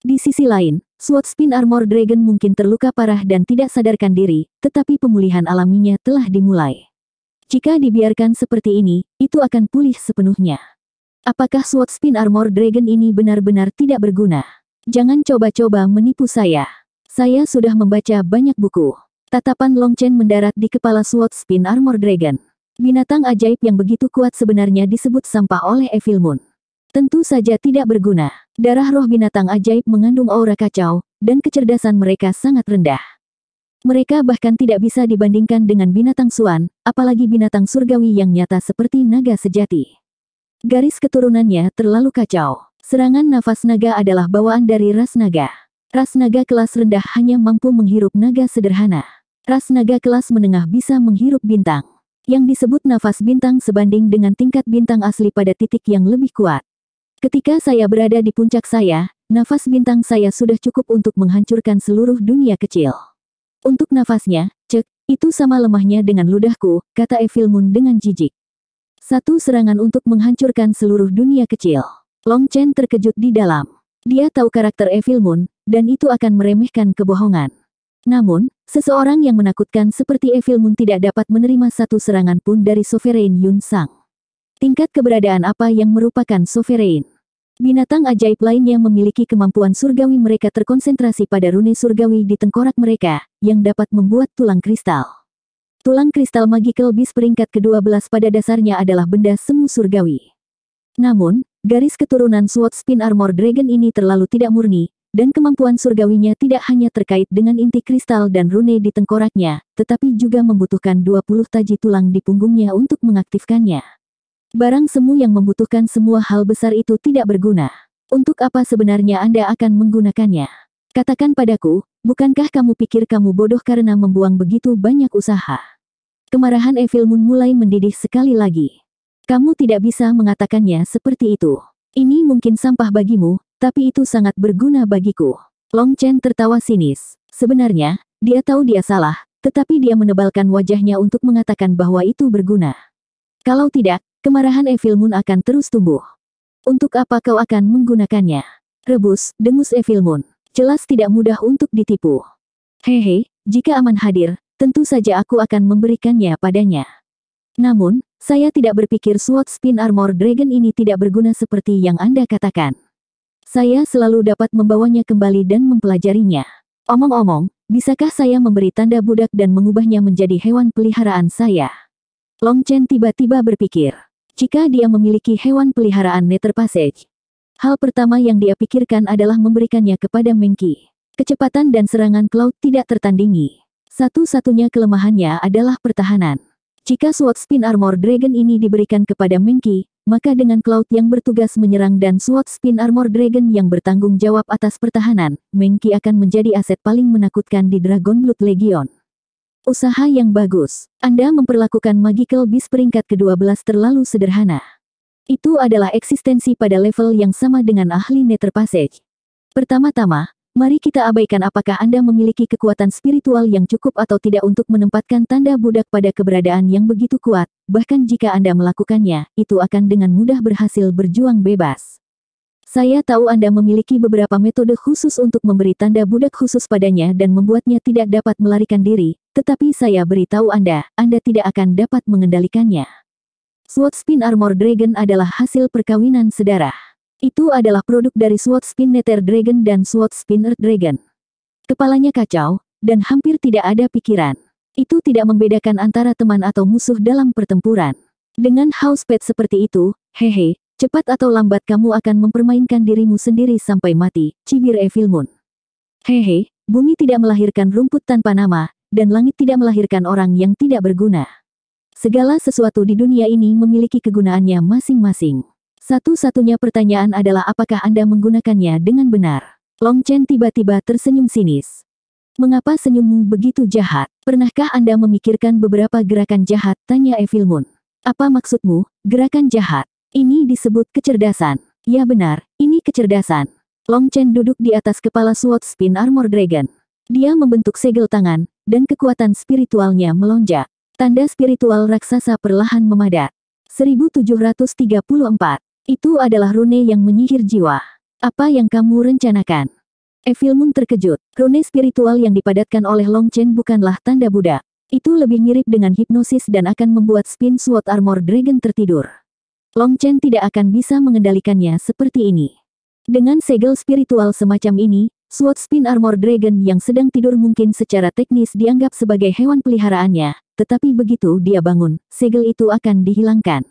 Di sisi lain, Sword Spin Armor Dragon mungkin terluka parah dan tidak sadarkan diri, tetapi pemulihan alaminya telah dimulai. Jika dibiarkan seperti ini, itu akan pulih sepenuhnya. Apakah Sword Spin Armor Dragon ini benar-benar tidak berguna? Jangan coba-coba menipu saya. Saya sudah membaca banyak buku. Tatapan Long Chen mendarat di kepala Sword Spin Armor Dragon. Binatang ajaib yang begitu kuat sebenarnya disebut sampah oleh Evil Moon. Tentu saja tidak berguna. Darah roh binatang ajaib mengandung aura kacau, dan kecerdasan mereka sangat rendah. Mereka bahkan tidak bisa dibandingkan dengan binatang suan, apalagi binatang surgawi yang nyata seperti naga sejati. Garis keturunannya terlalu kacau. Serangan nafas naga adalah bawaan dari ras naga. Ras naga kelas rendah hanya mampu menghirup naga sederhana. Ras naga kelas menengah bisa menghirup bintang. Yang disebut nafas bintang sebanding dengan tingkat bintang asli pada titik yang lebih kuat. Ketika saya berada di puncak saya, nafas bintang saya sudah cukup untuk menghancurkan seluruh dunia kecil. Untuk nafasnya, cek, itu sama lemahnya dengan ludahku, kata Evil Moon dengan jijik. Satu serangan untuk menghancurkan seluruh dunia kecil. Long Chen terkejut di dalam. Dia tahu karakter Evil Moon, dan itu akan meremehkan kebohongan. Namun, seseorang yang menakutkan seperti Evil Moon tidak dapat menerima satu serangan pun dari Sovereign Yun Sang. Tingkat keberadaan apa yang merupakan Sovereign? Binatang ajaib lainnya memiliki kemampuan surgawi mereka terkonsentrasi pada rune surgawi di tengkorak mereka, yang dapat membuat tulang kristal. Tulang kristal magical bis peringkat ke-12 pada dasarnya adalah benda semu surgawi. Namun, garis keturunan Sword Spin Armor Dragon ini terlalu tidak murni, dan kemampuan surgawinya tidak hanya terkait dengan inti kristal dan rune di tengkoraknya, tetapi juga membutuhkan 20 taji tulang di punggungnya untuk mengaktifkannya. Barang semu yang membutuhkan semua hal besar itu tidak berguna. Untuk apa sebenarnya Anda akan menggunakannya? Katakan padaku, bukankah kamu pikir kamu bodoh karena membuang begitu banyak usaha? Kemarahan Evil Moon mulai mendidih sekali lagi. Kamu tidak bisa mengatakannya seperti itu. Ini mungkin sampah bagimu, tapi itu sangat berguna bagiku. Long Chen tertawa sinis. Sebenarnya, dia tahu dia salah, tetapi dia menebalkan wajahnya untuk mengatakan bahwa itu berguna. Kalau tidak, kemarahan Evil Moon akan terus tumbuh. Untuk apa kau akan menggunakannya? Rebus, dengus Evil Moon. Jelas tidak mudah untuk ditipu. Hehe, jika Aman hadir, tentu saja aku akan memberikannya padanya. Namun, saya tidak berpikir SWAT Spin Armor Dragon ini tidak berguna seperti yang Anda katakan. Saya selalu dapat membawanya kembali dan mempelajarinya. Omong-omong, bisakah saya memberi tanda budak dan mengubahnya menjadi hewan peliharaan saya? Long Chen tiba-tiba berpikir, jika dia memiliki hewan peliharaan Nether Passage, hal pertama yang dia pikirkan adalah memberikannya kepada Mengki. Kecepatan dan serangan Cloud tidak tertandingi. Satu-satunya kelemahannya adalah pertahanan. Jika Sword Spin Armor Dragon ini diberikan kepada Mengki, maka dengan Cloud yang bertugas menyerang dan SWAT Spin Armor Dragon yang bertanggung jawab atas pertahanan, Mengki akan menjadi aset paling menakutkan di Dragon Blood Legion. Usaha yang bagus. Anda memperlakukan Magical Beast peringkat ke-12 terlalu sederhana. Itu adalah eksistensi pada level yang sama dengan ahli Nether Passage. Pertama-tama, Mari kita abaikan apakah Anda memiliki kekuatan spiritual yang cukup atau tidak untuk menempatkan tanda budak pada keberadaan yang begitu kuat, bahkan jika Anda melakukannya, itu akan dengan mudah berhasil berjuang bebas. Saya tahu Anda memiliki beberapa metode khusus untuk memberi tanda budak khusus padanya dan membuatnya tidak dapat melarikan diri, tetapi saya beritahu Anda, Anda tidak akan dapat mengendalikannya. Sword Spin Armor Dragon adalah hasil perkawinan sedarah. Itu adalah produk dari Sword Spin Nether Dragon dan Sword Spin Earth Dragon. Kepalanya kacau, dan hampir tidak ada pikiran. Itu tidak membedakan antara teman atau musuh dalam pertempuran. Dengan house pet seperti itu, hehe, cepat atau lambat kamu akan mempermainkan dirimu sendiri sampai mati, cibir Evil Moon. Hehe, bumi tidak melahirkan rumput tanpa nama, dan langit tidak melahirkan orang yang tidak berguna. Segala sesuatu di dunia ini memiliki kegunaannya masing-masing. Satu-satunya pertanyaan adalah apakah Anda menggunakannya dengan benar. Long Chen tiba-tiba tersenyum sinis. Mengapa senyummu begitu jahat? Pernahkah Anda memikirkan beberapa gerakan jahat? Tanya Evil Moon. Apa maksudmu, gerakan jahat? Ini disebut kecerdasan. Ya benar, ini kecerdasan. Long Chen duduk di atas kepala Sword Spin Armor Dragon. Dia membentuk segel tangan, dan kekuatan spiritualnya melonjak. Tanda spiritual raksasa perlahan memadat. 1734. Itu adalah rune yang menyihir jiwa. Apa yang kamu rencanakan? Evil Moon terkejut. Rune spiritual yang dipadatkan oleh Long Chen bukanlah tanda Buddha. Itu lebih mirip dengan hipnosis dan akan membuat Spin Sword Armor Dragon tertidur. Long Chen tidak akan bisa mengendalikannya seperti ini. Dengan segel spiritual semacam ini, Sword Spin Armor Dragon yang sedang tidur mungkin secara teknis dianggap sebagai hewan peliharaannya, tetapi begitu dia bangun, segel itu akan dihilangkan.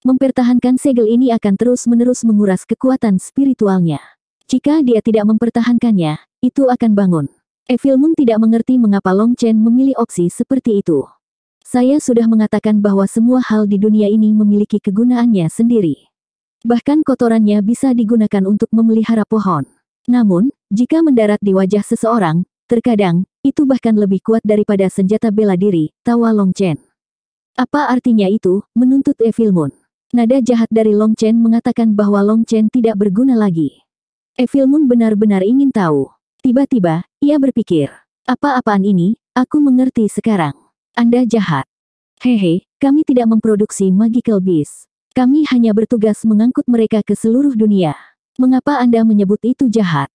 Mempertahankan segel ini akan terus-menerus menguras kekuatan spiritualnya. Jika dia tidak mempertahankannya, itu akan bangun. Evil Moon tidak mengerti mengapa Long Chen memilih opsi seperti itu. Saya sudah mengatakan bahwa semua hal di dunia ini memiliki kegunaannya sendiri. Bahkan kotorannya bisa digunakan untuk memelihara pohon. Namun, jika mendarat di wajah seseorang, terkadang, itu bahkan lebih kuat daripada senjata bela diri, tawa Long Chen. Apa artinya itu, menuntut Evil Moon. Nada jahat dari Long Chen mengatakan bahwa Long Chen tidak berguna lagi. Evil Moon benar-benar ingin tahu. Tiba-tiba, ia berpikir, apa-apaan ini, aku mengerti sekarang. Anda jahat. Hehe, kami tidak memproduksi magical beast. Kami hanya bertugas mengangkut mereka ke seluruh dunia. Mengapa Anda menyebut itu jahat?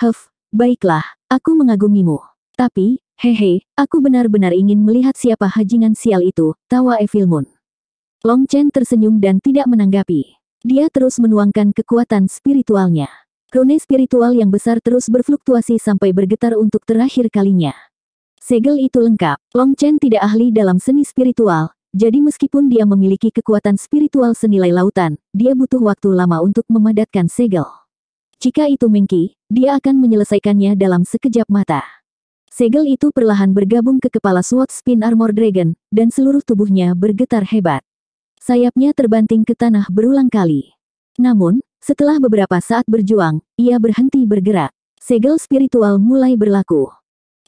Huff, baiklah, aku mengagumimu. Tapi, hehe, aku benar-benar ingin melihat siapa hajingan sial itu, tawa Evil Moon. Long Chen tersenyum dan tidak menanggapi. Dia terus menuangkan kekuatan spiritualnya. Rune spiritual yang besar terus berfluktuasi sampai bergetar untuk terakhir kalinya. Segel itu lengkap. Long Chen tidak ahli dalam seni spiritual, jadi meskipun dia memiliki kekuatan spiritual senilai lautan, dia butuh waktu lama untuk memadatkan segel. Jika itu Mingki, dia akan menyelesaikannya dalam sekejap mata. Segel itu perlahan bergabung ke kepala Sword Spin Armor Dragon, dan seluruh tubuhnya bergetar hebat. Sayapnya terbanting ke tanah berulang kali. Namun, setelah beberapa saat berjuang, ia berhenti bergerak. Segel spiritual mulai berlaku.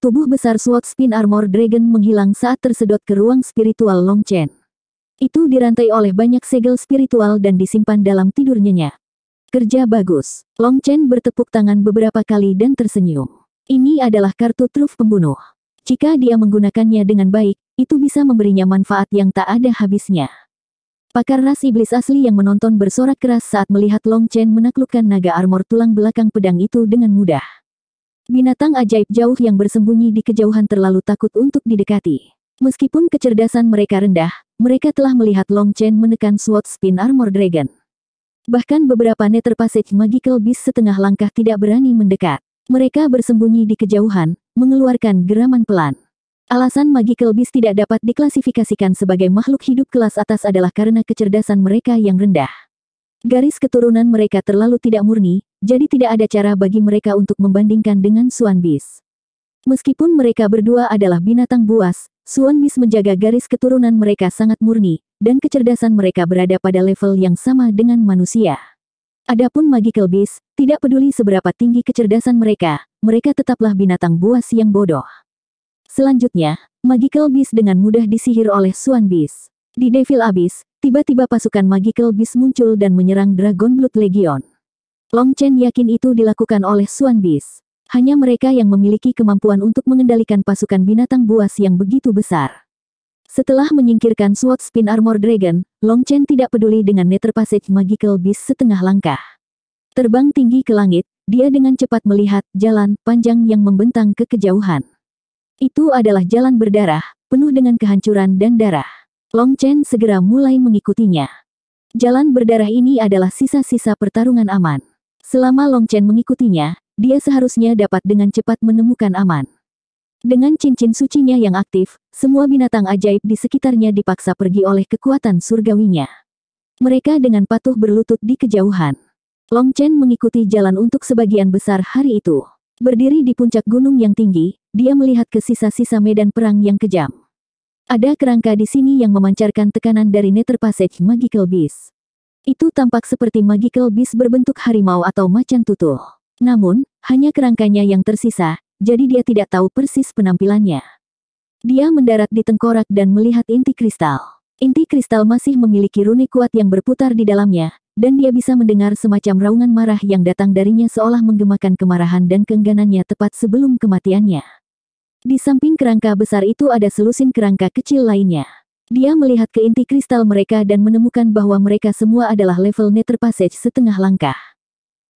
Tubuh besar Sword Spin Armor Dragon menghilang saat tersedot ke ruang spiritual Long Chen. Itu dirantai oleh banyak segel spiritual dan disimpan dalam tidur nyenyak. Kerja bagus. Long Chen bertepuk tangan beberapa kali dan tersenyum. Ini adalah kartu truf pembunuh. Jika dia menggunakannya dengan baik, itu bisa memberinya manfaat yang tak ada habisnya. Pakar ras iblis asli yang menonton bersorak keras saat melihat Long Chen menaklukkan naga armor tulang belakang pedang itu dengan mudah. Binatang ajaib jauh yang bersembunyi di kejauhan terlalu takut untuk didekati. Meskipun kecerdasan mereka rendah, mereka telah melihat Long Chen menekan Sword Spin Armor Dragon. Bahkan beberapa Nether Passage Magical Beast setengah langkah tidak berani mendekat. Mereka bersembunyi di kejauhan, mengeluarkan geraman pelan. Alasan magical beast tidak dapat diklasifikasikan sebagai makhluk hidup kelas atas adalah karena kecerdasan mereka yang rendah. Garis keturunan mereka terlalu tidak murni, jadi tidak ada cara bagi mereka untuk membandingkan dengan Swan Beast. Meskipun mereka berdua adalah binatang buas, Swan Beast menjaga garis keturunan mereka sangat murni, dan kecerdasan mereka berada pada level yang sama dengan manusia. Adapun magical beast, tidak peduli seberapa tinggi kecerdasan mereka, mereka tetaplah binatang buas yang bodoh. Selanjutnya, Magical Beast dengan mudah disihir oleh Suan Beast. Di Devil Abyss, tiba-tiba pasukan Magical Beast muncul dan menyerang Dragon Blood Legion. Long Chen yakin itu dilakukan oleh Suan Beast. Hanya mereka yang memiliki kemampuan untuk mengendalikan pasukan binatang buas yang begitu besar. Setelah menyingkirkan Sword Spin Armor Dragon, Long Chen tidak peduli dengan Nether Passage Magical Beast setengah langkah. Terbang tinggi ke langit, dia dengan cepat melihat jalan panjang yang membentang ke kejauhan. Itu adalah jalan berdarah, penuh dengan kehancuran dan darah. Long Chen segera mulai mengikutinya. Jalan berdarah ini adalah sisa-sisa pertarungan aman. Selama Long Chen mengikutinya, dia seharusnya dapat dengan cepat menemukan aman. Dengan cincin sucinya yang aktif, semua binatang ajaib di sekitarnya dipaksa pergi oleh kekuatan surgawinya. Mereka dengan patuh berlutut di kejauhan. Long Chen mengikuti jalan untuk sebagian besar hari itu. Berdiri di puncak gunung yang tinggi, dia melihat ke sisa-sisa medan perang yang kejam. Ada kerangka di sini yang memancarkan tekanan dari Nether Passage Magical Beast. Itu tampak seperti Magical Beast berbentuk harimau atau macan tutul. Namun, hanya kerangkanya yang tersisa, jadi dia tidak tahu persis penampilannya. Dia mendarat di tengkorak dan melihat inti kristal. Inti kristal masih memiliki rune kuat yang berputar di dalamnya, dan dia bisa mendengar semacam raungan marah yang datang darinya seolah menggemakan kemarahan dan keengganannya tepat sebelum kematiannya. Di samping kerangka besar itu ada selusin kerangka kecil lainnya. Dia melihat ke inti kristal mereka dan menemukan bahwa mereka semua adalah level Nether Passage setengah langkah.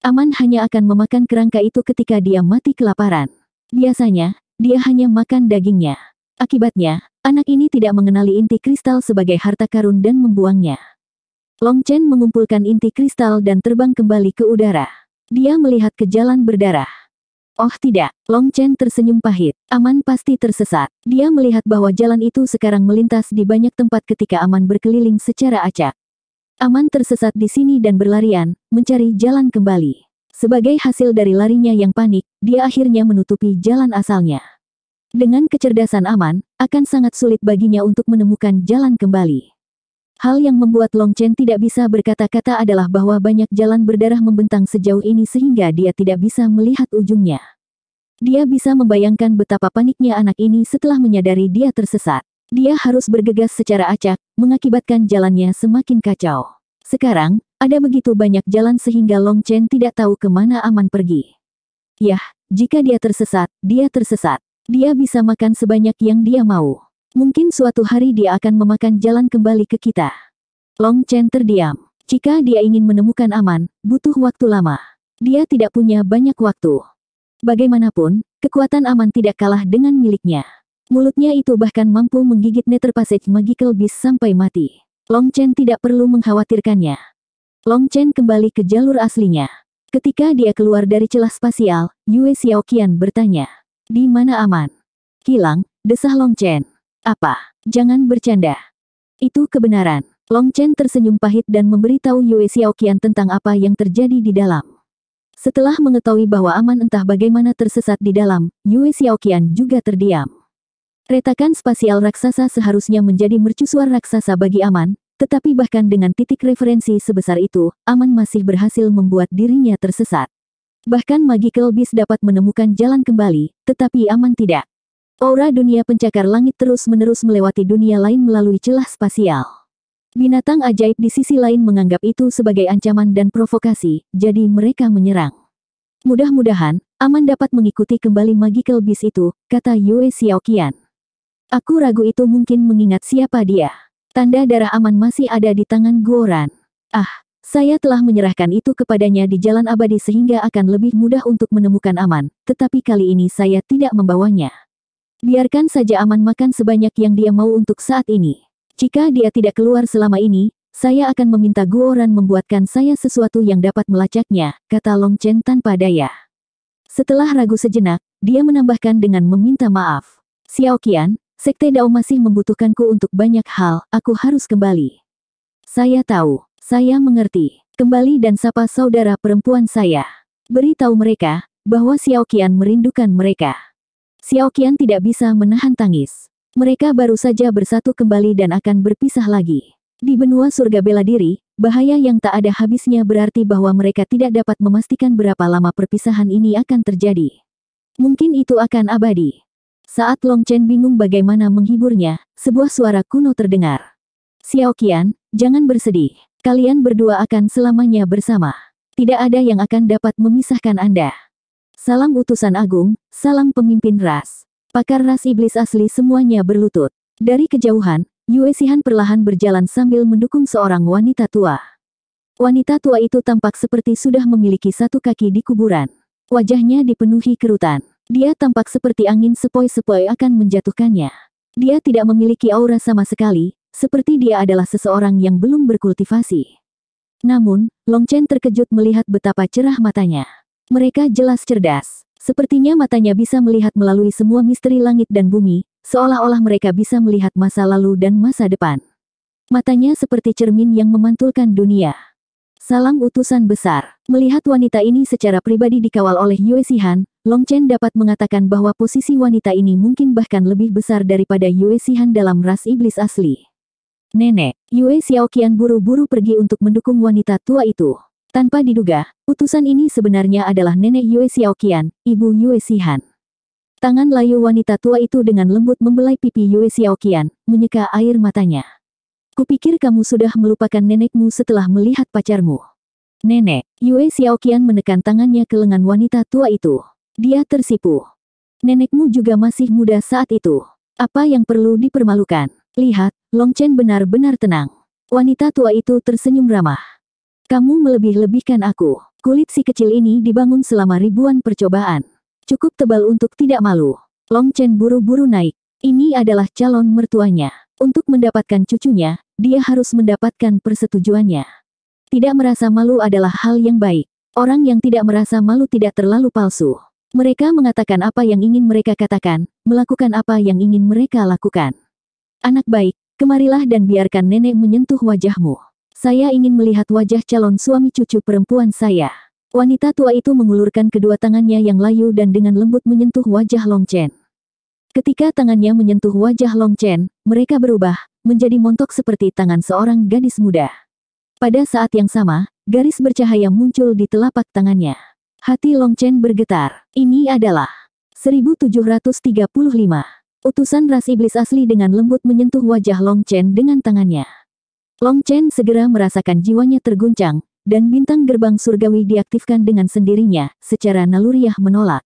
Aman hanya akan memakan kerangka itu ketika dia mati kelaparan. Biasanya, dia hanya makan dagingnya. Akibatnya, anak ini tidak mengenali inti kristal sebagai harta karun dan membuangnya. Long Chen mengumpulkan inti kristal dan terbang kembali ke udara. Dia melihat ke jalan berdarah. Oh tidak, Long Chen tersenyum pahit. Aman pasti tersesat. Dia melihat bahwa jalan itu sekarang melintas di banyak tempat ketika Aman berkeliling secara acak. Aman tersesat di sini dan berlarian, mencari jalan kembali. Sebagai hasil dari larinya yang panik, dia akhirnya menutupi jalan asalnya. Dengan kecerdasan Aman, akan sangat sulit baginya untuk menemukan jalan kembali. Hal yang membuat Long Chen tidak bisa berkata-kata adalah bahwa banyak jalan berdarah membentang sejauh ini sehingga dia tidak bisa melihat ujungnya. Dia bisa membayangkan betapa paniknya anak ini setelah menyadari dia tersesat. Dia harus bergegas secara acak, mengakibatkan jalannya semakin kacau. Sekarang, ada begitu banyak jalan sehingga Long Chen tidak tahu kemana aman pergi. Yah, jika dia tersesat, dia tersesat. Dia bisa makan sebanyak yang dia mau. Mungkin suatu hari dia akan memakan jalan kembali ke kita. Long Chen terdiam. Jika dia ingin menemukan aman, butuh waktu lama. Dia tidak punya banyak waktu. Bagaimanapun, kekuatan aman tidak kalah dengan miliknya. Mulutnya itu bahkan mampu menggigit Nether Passage Magical Beast sampai mati. Long Chen tidak perlu mengkhawatirkannya. Long Chen kembali ke jalur aslinya. Ketika dia keluar dari celah spasial, Yue Xiaoqian bertanya, "Di mana aman?" Hilang, desah Long Chen. Apa? Jangan bercanda. Itu kebenaran. Long Chen tersenyum pahit dan memberitahu Yue Xiaoqian tentang apa yang terjadi di dalam. Setelah mengetahui bahwa Aman entah bagaimana tersesat di dalam, Yue Xiaoqian juga terdiam. Retakan spasial raksasa seharusnya menjadi mercusuar raksasa bagi Aman, tetapi bahkan dengan titik referensi sebesar itu, Aman masih berhasil membuat dirinya tersesat. Bahkan Magical Beast dapat menemukan jalan kembali, tetapi Aman tidak. Aura dunia pencakar langit terus-menerus melewati dunia lain melalui celah spasial. Binatang ajaib di sisi lain menganggap itu sebagai ancaman dan provokasi, jadi mereka menyerang. Mudah-mudahan, Aman dapat mengikuti kembali magical beast itu, kata Yue Xiaoqian. Aku ragu itu mungkin mengingat siapa dia. Tanda darah Aman masih ada di tangan Goran. Ah, saya telah menyerahkan itu kepadanya di jalan abadi sehingga akan lebih mudah untuk menemukan Aman, tetapi kali ini saya tidak membawanya. Biarkan saja Aman makan sebanyak yang dia mau untuk saat ini. Jika dia tidak keluar selama ini, saya akan meminta Guoran membuatkan saya sesuatu yang dapat melacaknya, kata Long Chen tanpa daya. Setelah ragu sejenak, dia menambahkan dengan meminta maaf. Xiao Qian, Sekte Dao masih membutuhkanku untuk banyak hal, aku harus kembali. Saya tahu, saya mengerti. Kembali dan sapa saudara perempuan saya. Beritahu mereka, bahwa Xiao Qian merindukan mereka. Xiao Qian tidak bisa menahan tangis. Mereka baru saja bersatu kembali dan akan berpisah lagi. Di benua surga bela diri, bahaya yang tak ada habisnya berarti bahwa mereka tidak dapat memastikan berapa lama perpisahan ini akan terjadi. Mungkin itu akan abadi. Saat Long Chen bingung bagaimana menghiburnya, sebuah suara kuno terdengar. Xiao Qian, jangan bersedih. Kalian berdua akan selamanya bersama. Tidak ada yang akan dapat memisahkan Anda. Salam utusan agung, salam pemimpin ras. Pakar ras iblis asli semuanya berlutut. Dari kejauhan, Yue Sihan perlahan berjalan sambil mendukung seorang wanita tua. Wanita tua itu tampak seperti sudah memiliki satu kaki di kuburan. Wajahnya dipenuhi kerutan. Dia tampak seperti angin sepoi-sepoi akan menjatuhkannya. Dia tidak memiliki aura sama sekali, seperti dia adalah seseorang yang belum berkultivasi. Namun, Long Chen terkejut melihat betapa cerah matanya. Mereka jelas cerdas. Sepertinya matanya bisa melihat melalui semua misteri langit dan bumi, seolah-olah mereka bisa melihat masa lalu dan masa depan. Matanya seperti cermin yang memantulkan dunia. Salam utusan besar. Melihat wanita ini secara pribadi dikawal oleh Yue Sihan, Long Chen dapat mengatakan bahwa posisi wanita ini mungkin bahkan lebih besar daripada Yue Sihan dalam ras iblis asli. Nenek, Yue Xiaoqian buru-buru pergi untuk mendukung wanita tua itu. Tanpa diduga, utusan ini sebenarnya adalah nenek Yue Xiaoqian, ibu Yue Xihan. Tangan layu wanita tua itu dengan lembut membelai pipi Yue Xiaoqian, menyeka air matanya. Kupikir kamu sudah melupakan nenekmu setelah melihat pacarmu. Nenek, Yue Xiaoqian menekan tangannya ke lengan wanita tua itu. Dia tersipu. Nenekmu juga masih muda saat itu. Apa yang perlu dipermalukan? Lihat, Long Chen benar-benar tenang. Wanita tua itu tersenyum ramah. Kamu melebih-lebihkan aku. Kulit si kecil ini dibangun selama ribuan percobaan. Cukup tebal untuk tidak malu. Long Chen buru-buru naik. Ini adalah calon mertuanya. Untuk mendapatkan cucunya, dia harus mendapatkan persetujuannya. Tidak merasa malu adalah hal yang baik. Orang yang tidak merasa malu tidak terlalu palsu. Mereka mengatakan apa yang ingin mereka katakan, melakukan apa yang ingin mereka lakukan. Anak baik, kemarilah dan biarkan nenek menyentuh wajahmu. Saya ingin melihat wajah calon suami cucu perempuan saya. Wanita tua itu mengulurkan kedua tangannya yang layu dan dengan lembut menyentuh wajah Long Chen. Ketika tangannya menyentuh wajah Long Chen, mereka berubah, menjadi montok seperti tangan seorang gadis muda. Pada saat yang sama, garis bercahaya muncul di telapak tangannya. Hati Long Chen bergetar. Ini adalah 1735. Utusan ras iblis asli dengan lembut menyentuh wajah Long Chen dengan tangannya. Long Chen segera merasakan jiwanya terguncang, dan bintang gerbang surgawi diaktifkan dengan sendirinya, secara naluriah menolak.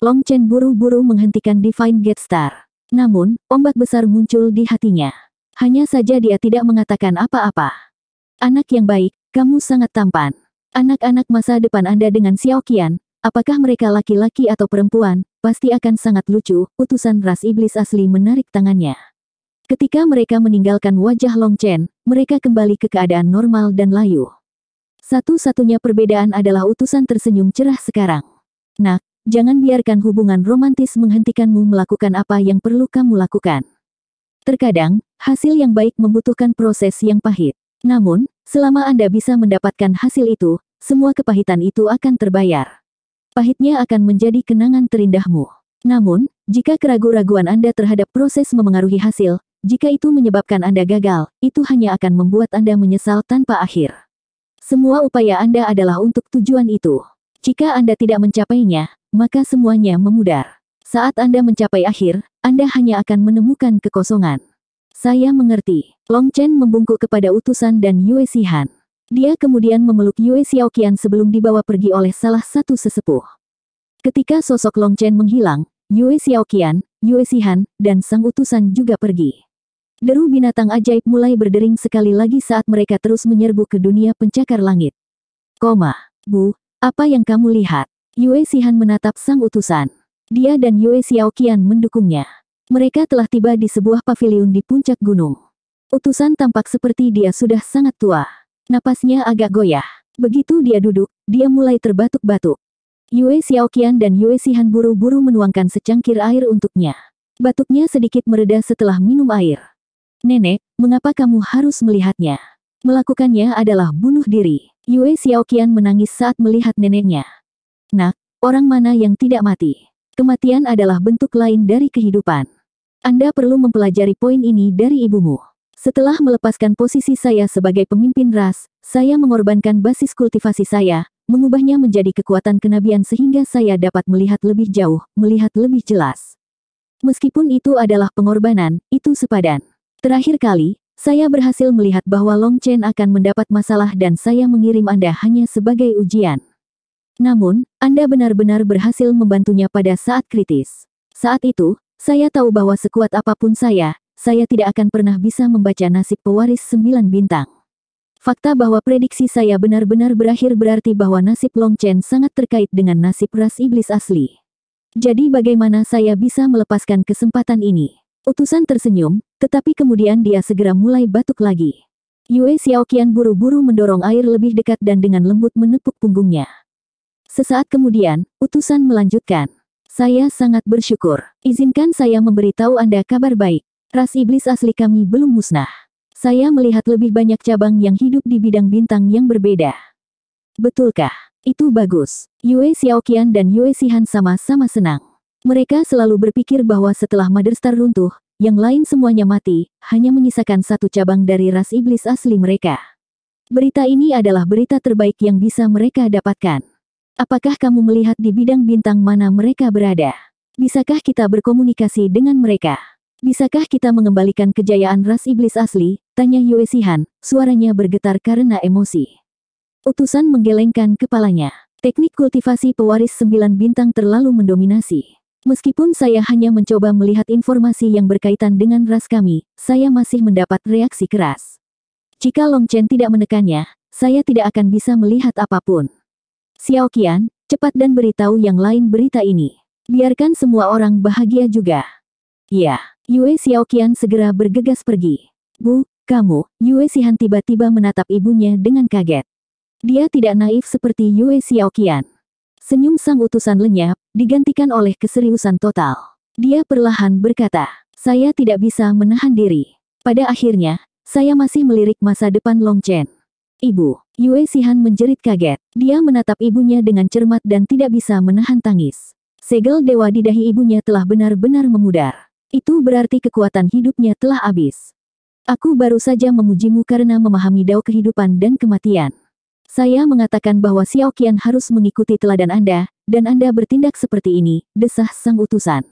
Long Chen buru-buru menghentikan Divine Gate Star. Namun, ombak besar muncul di hatinya. Hanya saja dia tidak mengatakan apa-apa. Anak yang baik, kamu sangat tampan. Anak-anak masa depan Anda dengan Xiao Qian, apakah mereka laki-laki atau perempuan, pasti akan sangat lucu, utusan ras iblis asli menarik tangannya. Ketika mereka meninggalkan wajah Long Chen, mereka kembali ke keadaan normal dan layu. Satu-satunya perbedaan adalah utusan tersenyum cerah sekarang. Nak, jangan biarkan hubungan romantis menghentikanmu melakukan apa yang perlu kamu lakukan. Terkadang, hasil yang baik membutuhkan proses yang pahit. Namun, selama Anda bisa mendapatkan hasil itu, semua kepahitan itu akan terbayar. Pahitnya akan menjadi kenangan terindahmu. Namun, jika keraguan-raguan Anda terhadap proses memengaruhi hasil, jika itu menyebabkan Anda gagal, itu hanya akan membuat Anda menyesal tanpa akhir. Semua upaya Anda adalah untuk tujuan itu. Jika Anda tidak mencapainya, maka semuanya memudar. Saat Anda mencapai akhir, Anda hanya akan menemukan kekosongan. Saya mengerti. Long Chen membungkuk kepada utusan dan Yue Sihan. Dia kemudian memeluk Yue Xiaoqian sebelum dibawa pergi oleh salah satu sesepuh. Ketika sosok Long Chen menghilang, Yue Xiaoqian, Yue Sihan, dan sang utusan juga pergi. Deru binatang ajaib mulai berdering sekali lagi saat mereka terus menyerbu ke dunia pencakar langit. Koma, Bu, apa yang kamu lihat? Yue Sihan menatap sang utusan. Dia dan Yue Xiaoqian mendukungnya. Mereka telah tiba di sebuah pavilion di puncak gunung. Utusan tampak seperti dia sudah sangat tua. Napasnya agak goyah. Begitu dia duduk, dia mulai terbatuk-batuk. Yue Xiaoqian dan Yue Sihan buru-buru menuangkan secangkir air untuknya. Batuknya sedikit mereda setelah minum air. Nenek, mengapa kamu harus melihatnya? Melakukannya adalah bunuh diri. Yue Xiaoqian menangis saat melihat neneknya. Nak, orang mana yang tidak mati? Kematian adalah bentuk lain dari kehidupan. Anda perlu mempelajari poin ini dari ibumu. Setelah melepaskan posisi saya sebagai pemimpin ras, saya mengorbankan basis kultivasi saya, mengubahnya menjadi kekuatan kenabian sehingga saya dapat melihat lebih jauh, melihat lebih jelas. Meskipun itu adalah pengorbanan, itu sepadan. Terakhir kali, saya berhasil melihat bahwa Long Chen akan mendapat masalah dan saya mengirim Anda hanya sebagai ujian. Namun, Anda benar-benar berhasil membantunya pada saat kritis. Saat itu, saya tahu bahwa sekuat apapun saya, saya tidak akan pernah bisa membaca nasib pewaris sembilan bintang. Fakta bahwa prediksi saya benar-benar berakhir berarti bahwa nasib Long Chen sangat terkait dengan nasib ras iblis asli. Jadi bagaimana saya bisa melepaskan kesempatan ini? Utusan tersenyum, tetapi kemudian dia segera mulai batuk lagi. Yue Xiaoqian buru-buru mendorong air lebih dekat dan dengan lembut menepuk punggungnya. Sesaat kemudian, utusan melanjutkan. Saya sangat bersyukur. Izinkan saya memberitahu Anda kabar baik. Ras iblis asli kami belum musnah. Saya melihat lebih banyak cabang yang hidup di bidang bintang yang berbeda. Betulkah? Itu bagus. Yue Xiaoqian dan Yue Sihan sama-sama senang. Mereka selalu berpikir bahwa setelah Mother runtuh, yang lain semuanya mati, hanya menyisakan satu cabang dari ras iblis asli mereka. Berita ini adalah berita terbaik yang bisa mereka dapatkan. Apakah kamu melihat di bidang bintang mana mereka berada? Bisakah kita berkomunikasi dengan mereka? Bisakah kita mengembalikan kejayaan ras iblis asli? Tanya Yue Sihan, suaranya bergetar karena emosi. Utusan menggelengkan kepalanya. Teknik kultivasi pewaris sembilan bintang terlalu mendominasi. Meskipun saya hanya mencoba melihat informasi yang berkaitan dengan ras kami, saya masih mendapat reaksi keras. Jika Long Chen tidak menekannya, saya tidak akan bisa melihat apapun. Xiao Qian, cepat dan beritahu yang lain berita ini. Biarkan semua orang bahagia juga. Ya, Yue Xiao Qian segera bergegas pergi. Bu, kamu, Yue Sihan tiba-tiba menatap ibunya dengan kaget. Dia tidak naif seperti Yue Xiao Qian. Senyum sang utusan lenyap, digantikan oleh keseriusan total. Dia perlahan berkata, saya tidak bisa menahan diri. Pada akhirnya, saya masih melirik masa depan Long Chen. Ibu, Yue Sihan menjerit kaget. Dia menatap ibunya dengan cermat dan tidak bisa menahan tangis. Segel dewa di dahi ibunya telah benar-benar memudar. Itu berarti kekuatan hidupnya telah habis. Aku baru saja memujimu karena memahami dao kehidupan dan kematian. Saya mengatakan bahwa Xiao Qian harus mengikuti teladan Anda, dan Anda bertindak seperti ini, desah sang utusan.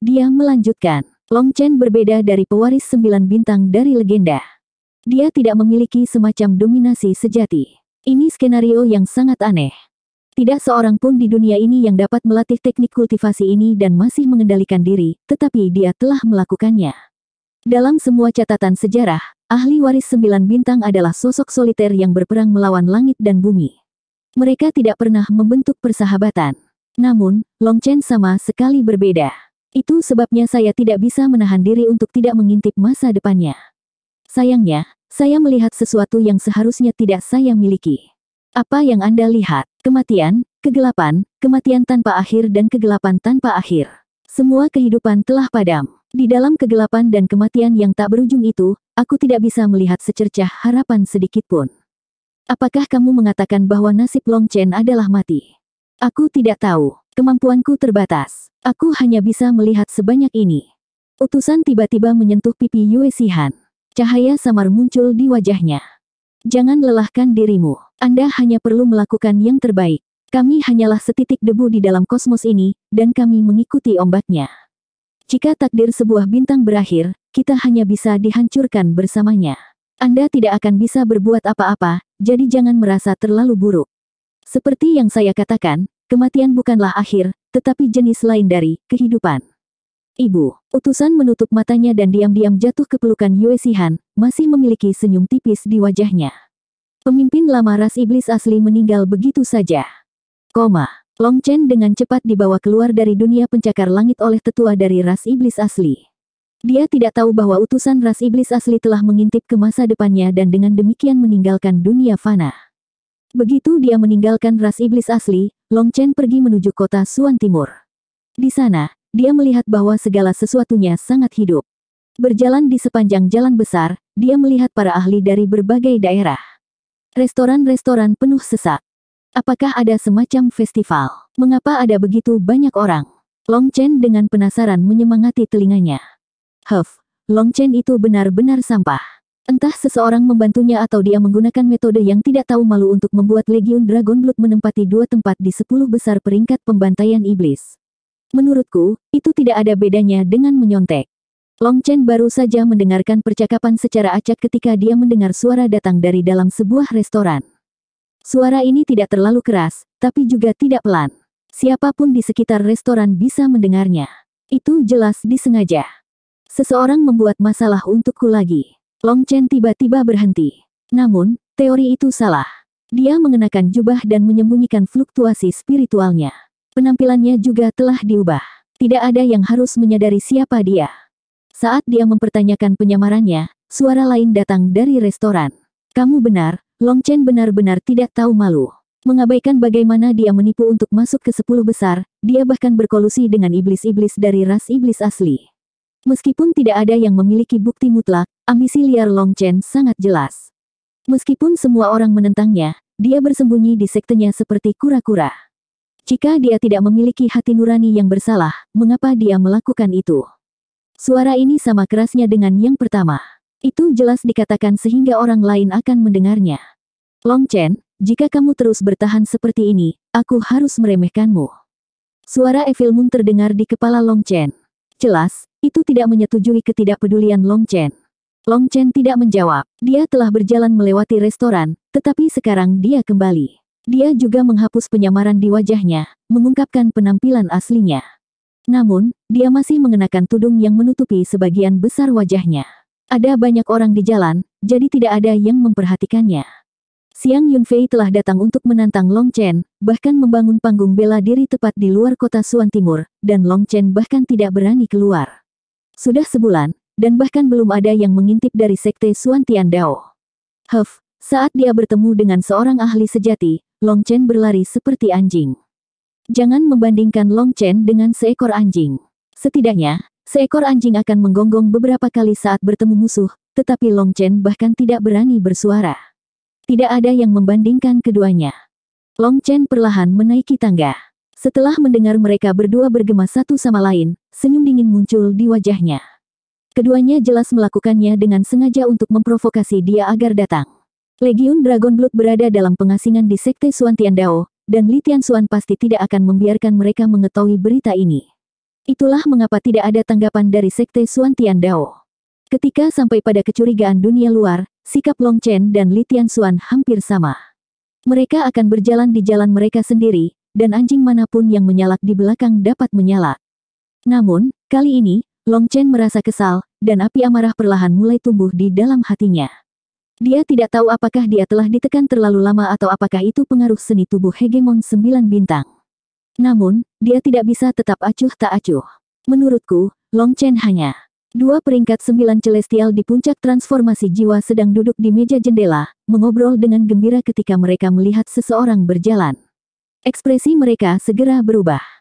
Dia melanjutkan, Long Chen berbeda dari pewaris sembilan bintang dari legenda. Dia tidak memiliki semacam dominasi sejati. Ini skenario yang sangat aneh. Tidak seorang pun di dunia ini yang dapat melatih teknik kultivasi ini dan masih mengendalikan diri, tetapi dia telah melakukannya. Dalam semua catatan sejarah, ahli waris sembilan bintang adalah sosok soliter yang berperang melawan langit dan bumi. Mereka tidak pernah membentuk persahabatan. Namun, Long Chen sama sekali berbeda. Itu sebabnya saya tidak bisa menahan diri untuk tidak mengintip masa depannya. Sayangnya, saya melihat sesuatu yang seharusnya tidak saya miliki. Apa yang Anda lihat? Kematian, kegelapan, kematian tanpa akhir dan kegelapan tanpa akhir. Semua kehidupan telah padam. Di dalam kegelapan dan kematian yang tak berujung itu, aku tidak bisa melihat secercah harapan sedikitpun. Apakah kamu mengatakan bahwa nasib Long Chen adalah mati? Aku tidak tahu. Kemampuanku terbatas. Aku hanya bisa melihat sebanyak ini. Utusan tiba-tiba menyentuh pipi Yue Sihan. Cahaya samar muncul di wajahnya. Jangan lelahkan dirimu. Anda hanya perlu melakukan yang terbaik. Kami hanyalah setitik debu di dalam kosmos ini, dan kami mengikuti ombaknya. Jika takdir sebuah bintang berakhir, kita hanya bisa dihancurkan bersamanya. Anda tidak akan bisa berbuat apa-apa, jadi jangan merasa terlalu buruk. Seperti yang saya katakan, kematian bukanlah akhir, tetapi jenis lain dari kehidupan. Ibu, utusan menutup matanya dan diam-diam jatuh ke pelukan Yue Sihan, masih memiliki senyum tipis di wajahnya. Pemimpin lama ras iblis asli meninggal begitu saja. Koma, Long Chen dengan cepat dibawa keluar dari dunia pencakar langit oleh tetua dari ras iblis asli. Dia tidak tahu bahwa utusan ras iblis asli telah mengintip ke masa depannya dan dengan demikian meninggalkan dunia fana. Begitu dia meninggalkan ras iblis asli, Long Chen pergi menuju kota Suan Timur. Di sana, dia melihat bahwa segala sesuatunya sangat hidup. Berjalan di sepanjang jalan besar, dia melihat para ahli dari berbagai daerah. Restoran-restoran penuh sesak. Apakah ada semacam festival? Mengapa ada begitu banyak orang? Long Chen dengan penasaran menyemangati telinganya. Huff, Longchen itu benar-benar sampah. Entah seseorang membantunya atau dia menggunakan metode yang tidak tahu malu untuk membuat Legion Dragon Blood menempati dua tempat di sepuluh besar peringkat pembantaian iblis. Menurutku, itu tidak ada bedanya dengan menyontek. Long Chen baru saja mendengarkan percakapan secara acak ketika dia mendengar suara datang dari dalam sebuah restoran. Suara ini tidak terlalu keras, tapi juga tidak pelan. Siapapun di sekitar restoran bisa mendengarnya. Itu jelas disengaja. Seseorang membuat masalah untukku lagi. Long Chen tiba-tiba berhenti. Namun, teori itu salah. Dia mengenakan jubah dan menyembunyikan fluktuasi spiritualnya. Penampilannya juga telah diubah. Tidak ada yang harus menyadari siapa dia. Saat dia mempertanyakan penyamarannya, suara lain datang dari restoran. Kamu benar, Long Chen benar-benar tidak tahu malu. Mengabaikan bagaimana dia menipu untuk masuk ke sepuluh besar, dia bahkan berkolusi dengan iblis-iblis dari ras iblis asli. Meskipun tidak ada yang memiliki bukti mutlak, ambisi liar Long Chen sangat jelas. Meskipun semua orang menentangnya, dia bersembunyi di sektenya seperti kura-kura. Jika dia tidak memiliki hati nurani yang bersalah, mengapa dia melakukan itu? Suara ini sama kerasnya dengan yang pertama. Itu jelas dikatakan sehingga orang lain akan mendengarnya. Long Chen, jika kamu terus bertahan seperti ini, aku harus meremehkanmu. Suara Evil Moon terdengar di kepala Long Chen. Jelas, itu tidak menyetujui ketidakpedulian Long Chen. Long Chen tidak menjawab. Dia telah berjalan melewati restoran, tetapi sekarang dia kembali. Dia juga menghapus penyamaran di wajahnya, mengungkapkan penampilan aslinya. Namun, dia masih mengenakan tudung yang menutupi sebagian besar wajahnya. Ada banyak orang di jalan, jadi tidak ada yang memperhatikannya. Siang Yunfei telah datang untuk menantang Long Chen, bahkan membangun panggung bela diri tepat di luar kota Suan Timur, dan Long Chen bahkan tidak berani keluar. Sudah sebulan, dan bahkan belum ada yang mengintip dari sekte Suan Tian Dao. Huff, saat dia bertemu dengan seorang ahli sejati, Long Chen berlari seperti anjing. Jangan membandingkan Long Chen dengan seekor anjing. Setidaknya, seekor anjing akan menggonggong beberapa kali saat bertemu musuh, tetapi Long Chen bahkan tidak berani bersuara. Tidak ada yang membandingkan keduanya. Long Chen perlahan menaiki tangga. Setelah mendengar mereka berdua bergema satu sama lain, senyum dingin muncul di wajahnya. Keduanya jelas melakukannya dengan sengaja untuk memprovokasi dia agar datang. Legion Dragon Blood berada dalam pengasingan di Sekte Suan Dao, dan Li Suan pasti tidak akan membiarkan mereka mengetahui berita ini. Itulah mengapa tidak ada tanggapan dari Sekte Suan Dao. Ketika sampai pada kecurigaan dunia luar, sikap Long Chen dan Li Tianxuan hampir sama. Mereka akan berjalan di jalan mereka sendiri, dan anjing manapun yang menyalak di belakang dapat menyalak. Namun, kali ini, Long Chen merasa kesal, dan api amarah perlahan mulai tumbuh di dalam hatinya. Dia tidak tahu apakah dia telah ditekan terlalu lama atau apakah itu pengaruh seni tubuh hegemon sembilan bintang. Namun, dia tidak bisa tetap acuh tak acuh. Menurutku, Long Chen hanya Dua peringkat sembilan celestial di puncak transformasi jiwa sedang duduk di meja jendela, mengobrol dengan gembira ketika mereka melihat seseorang berjalan. Ekspresi mereka segera berubah.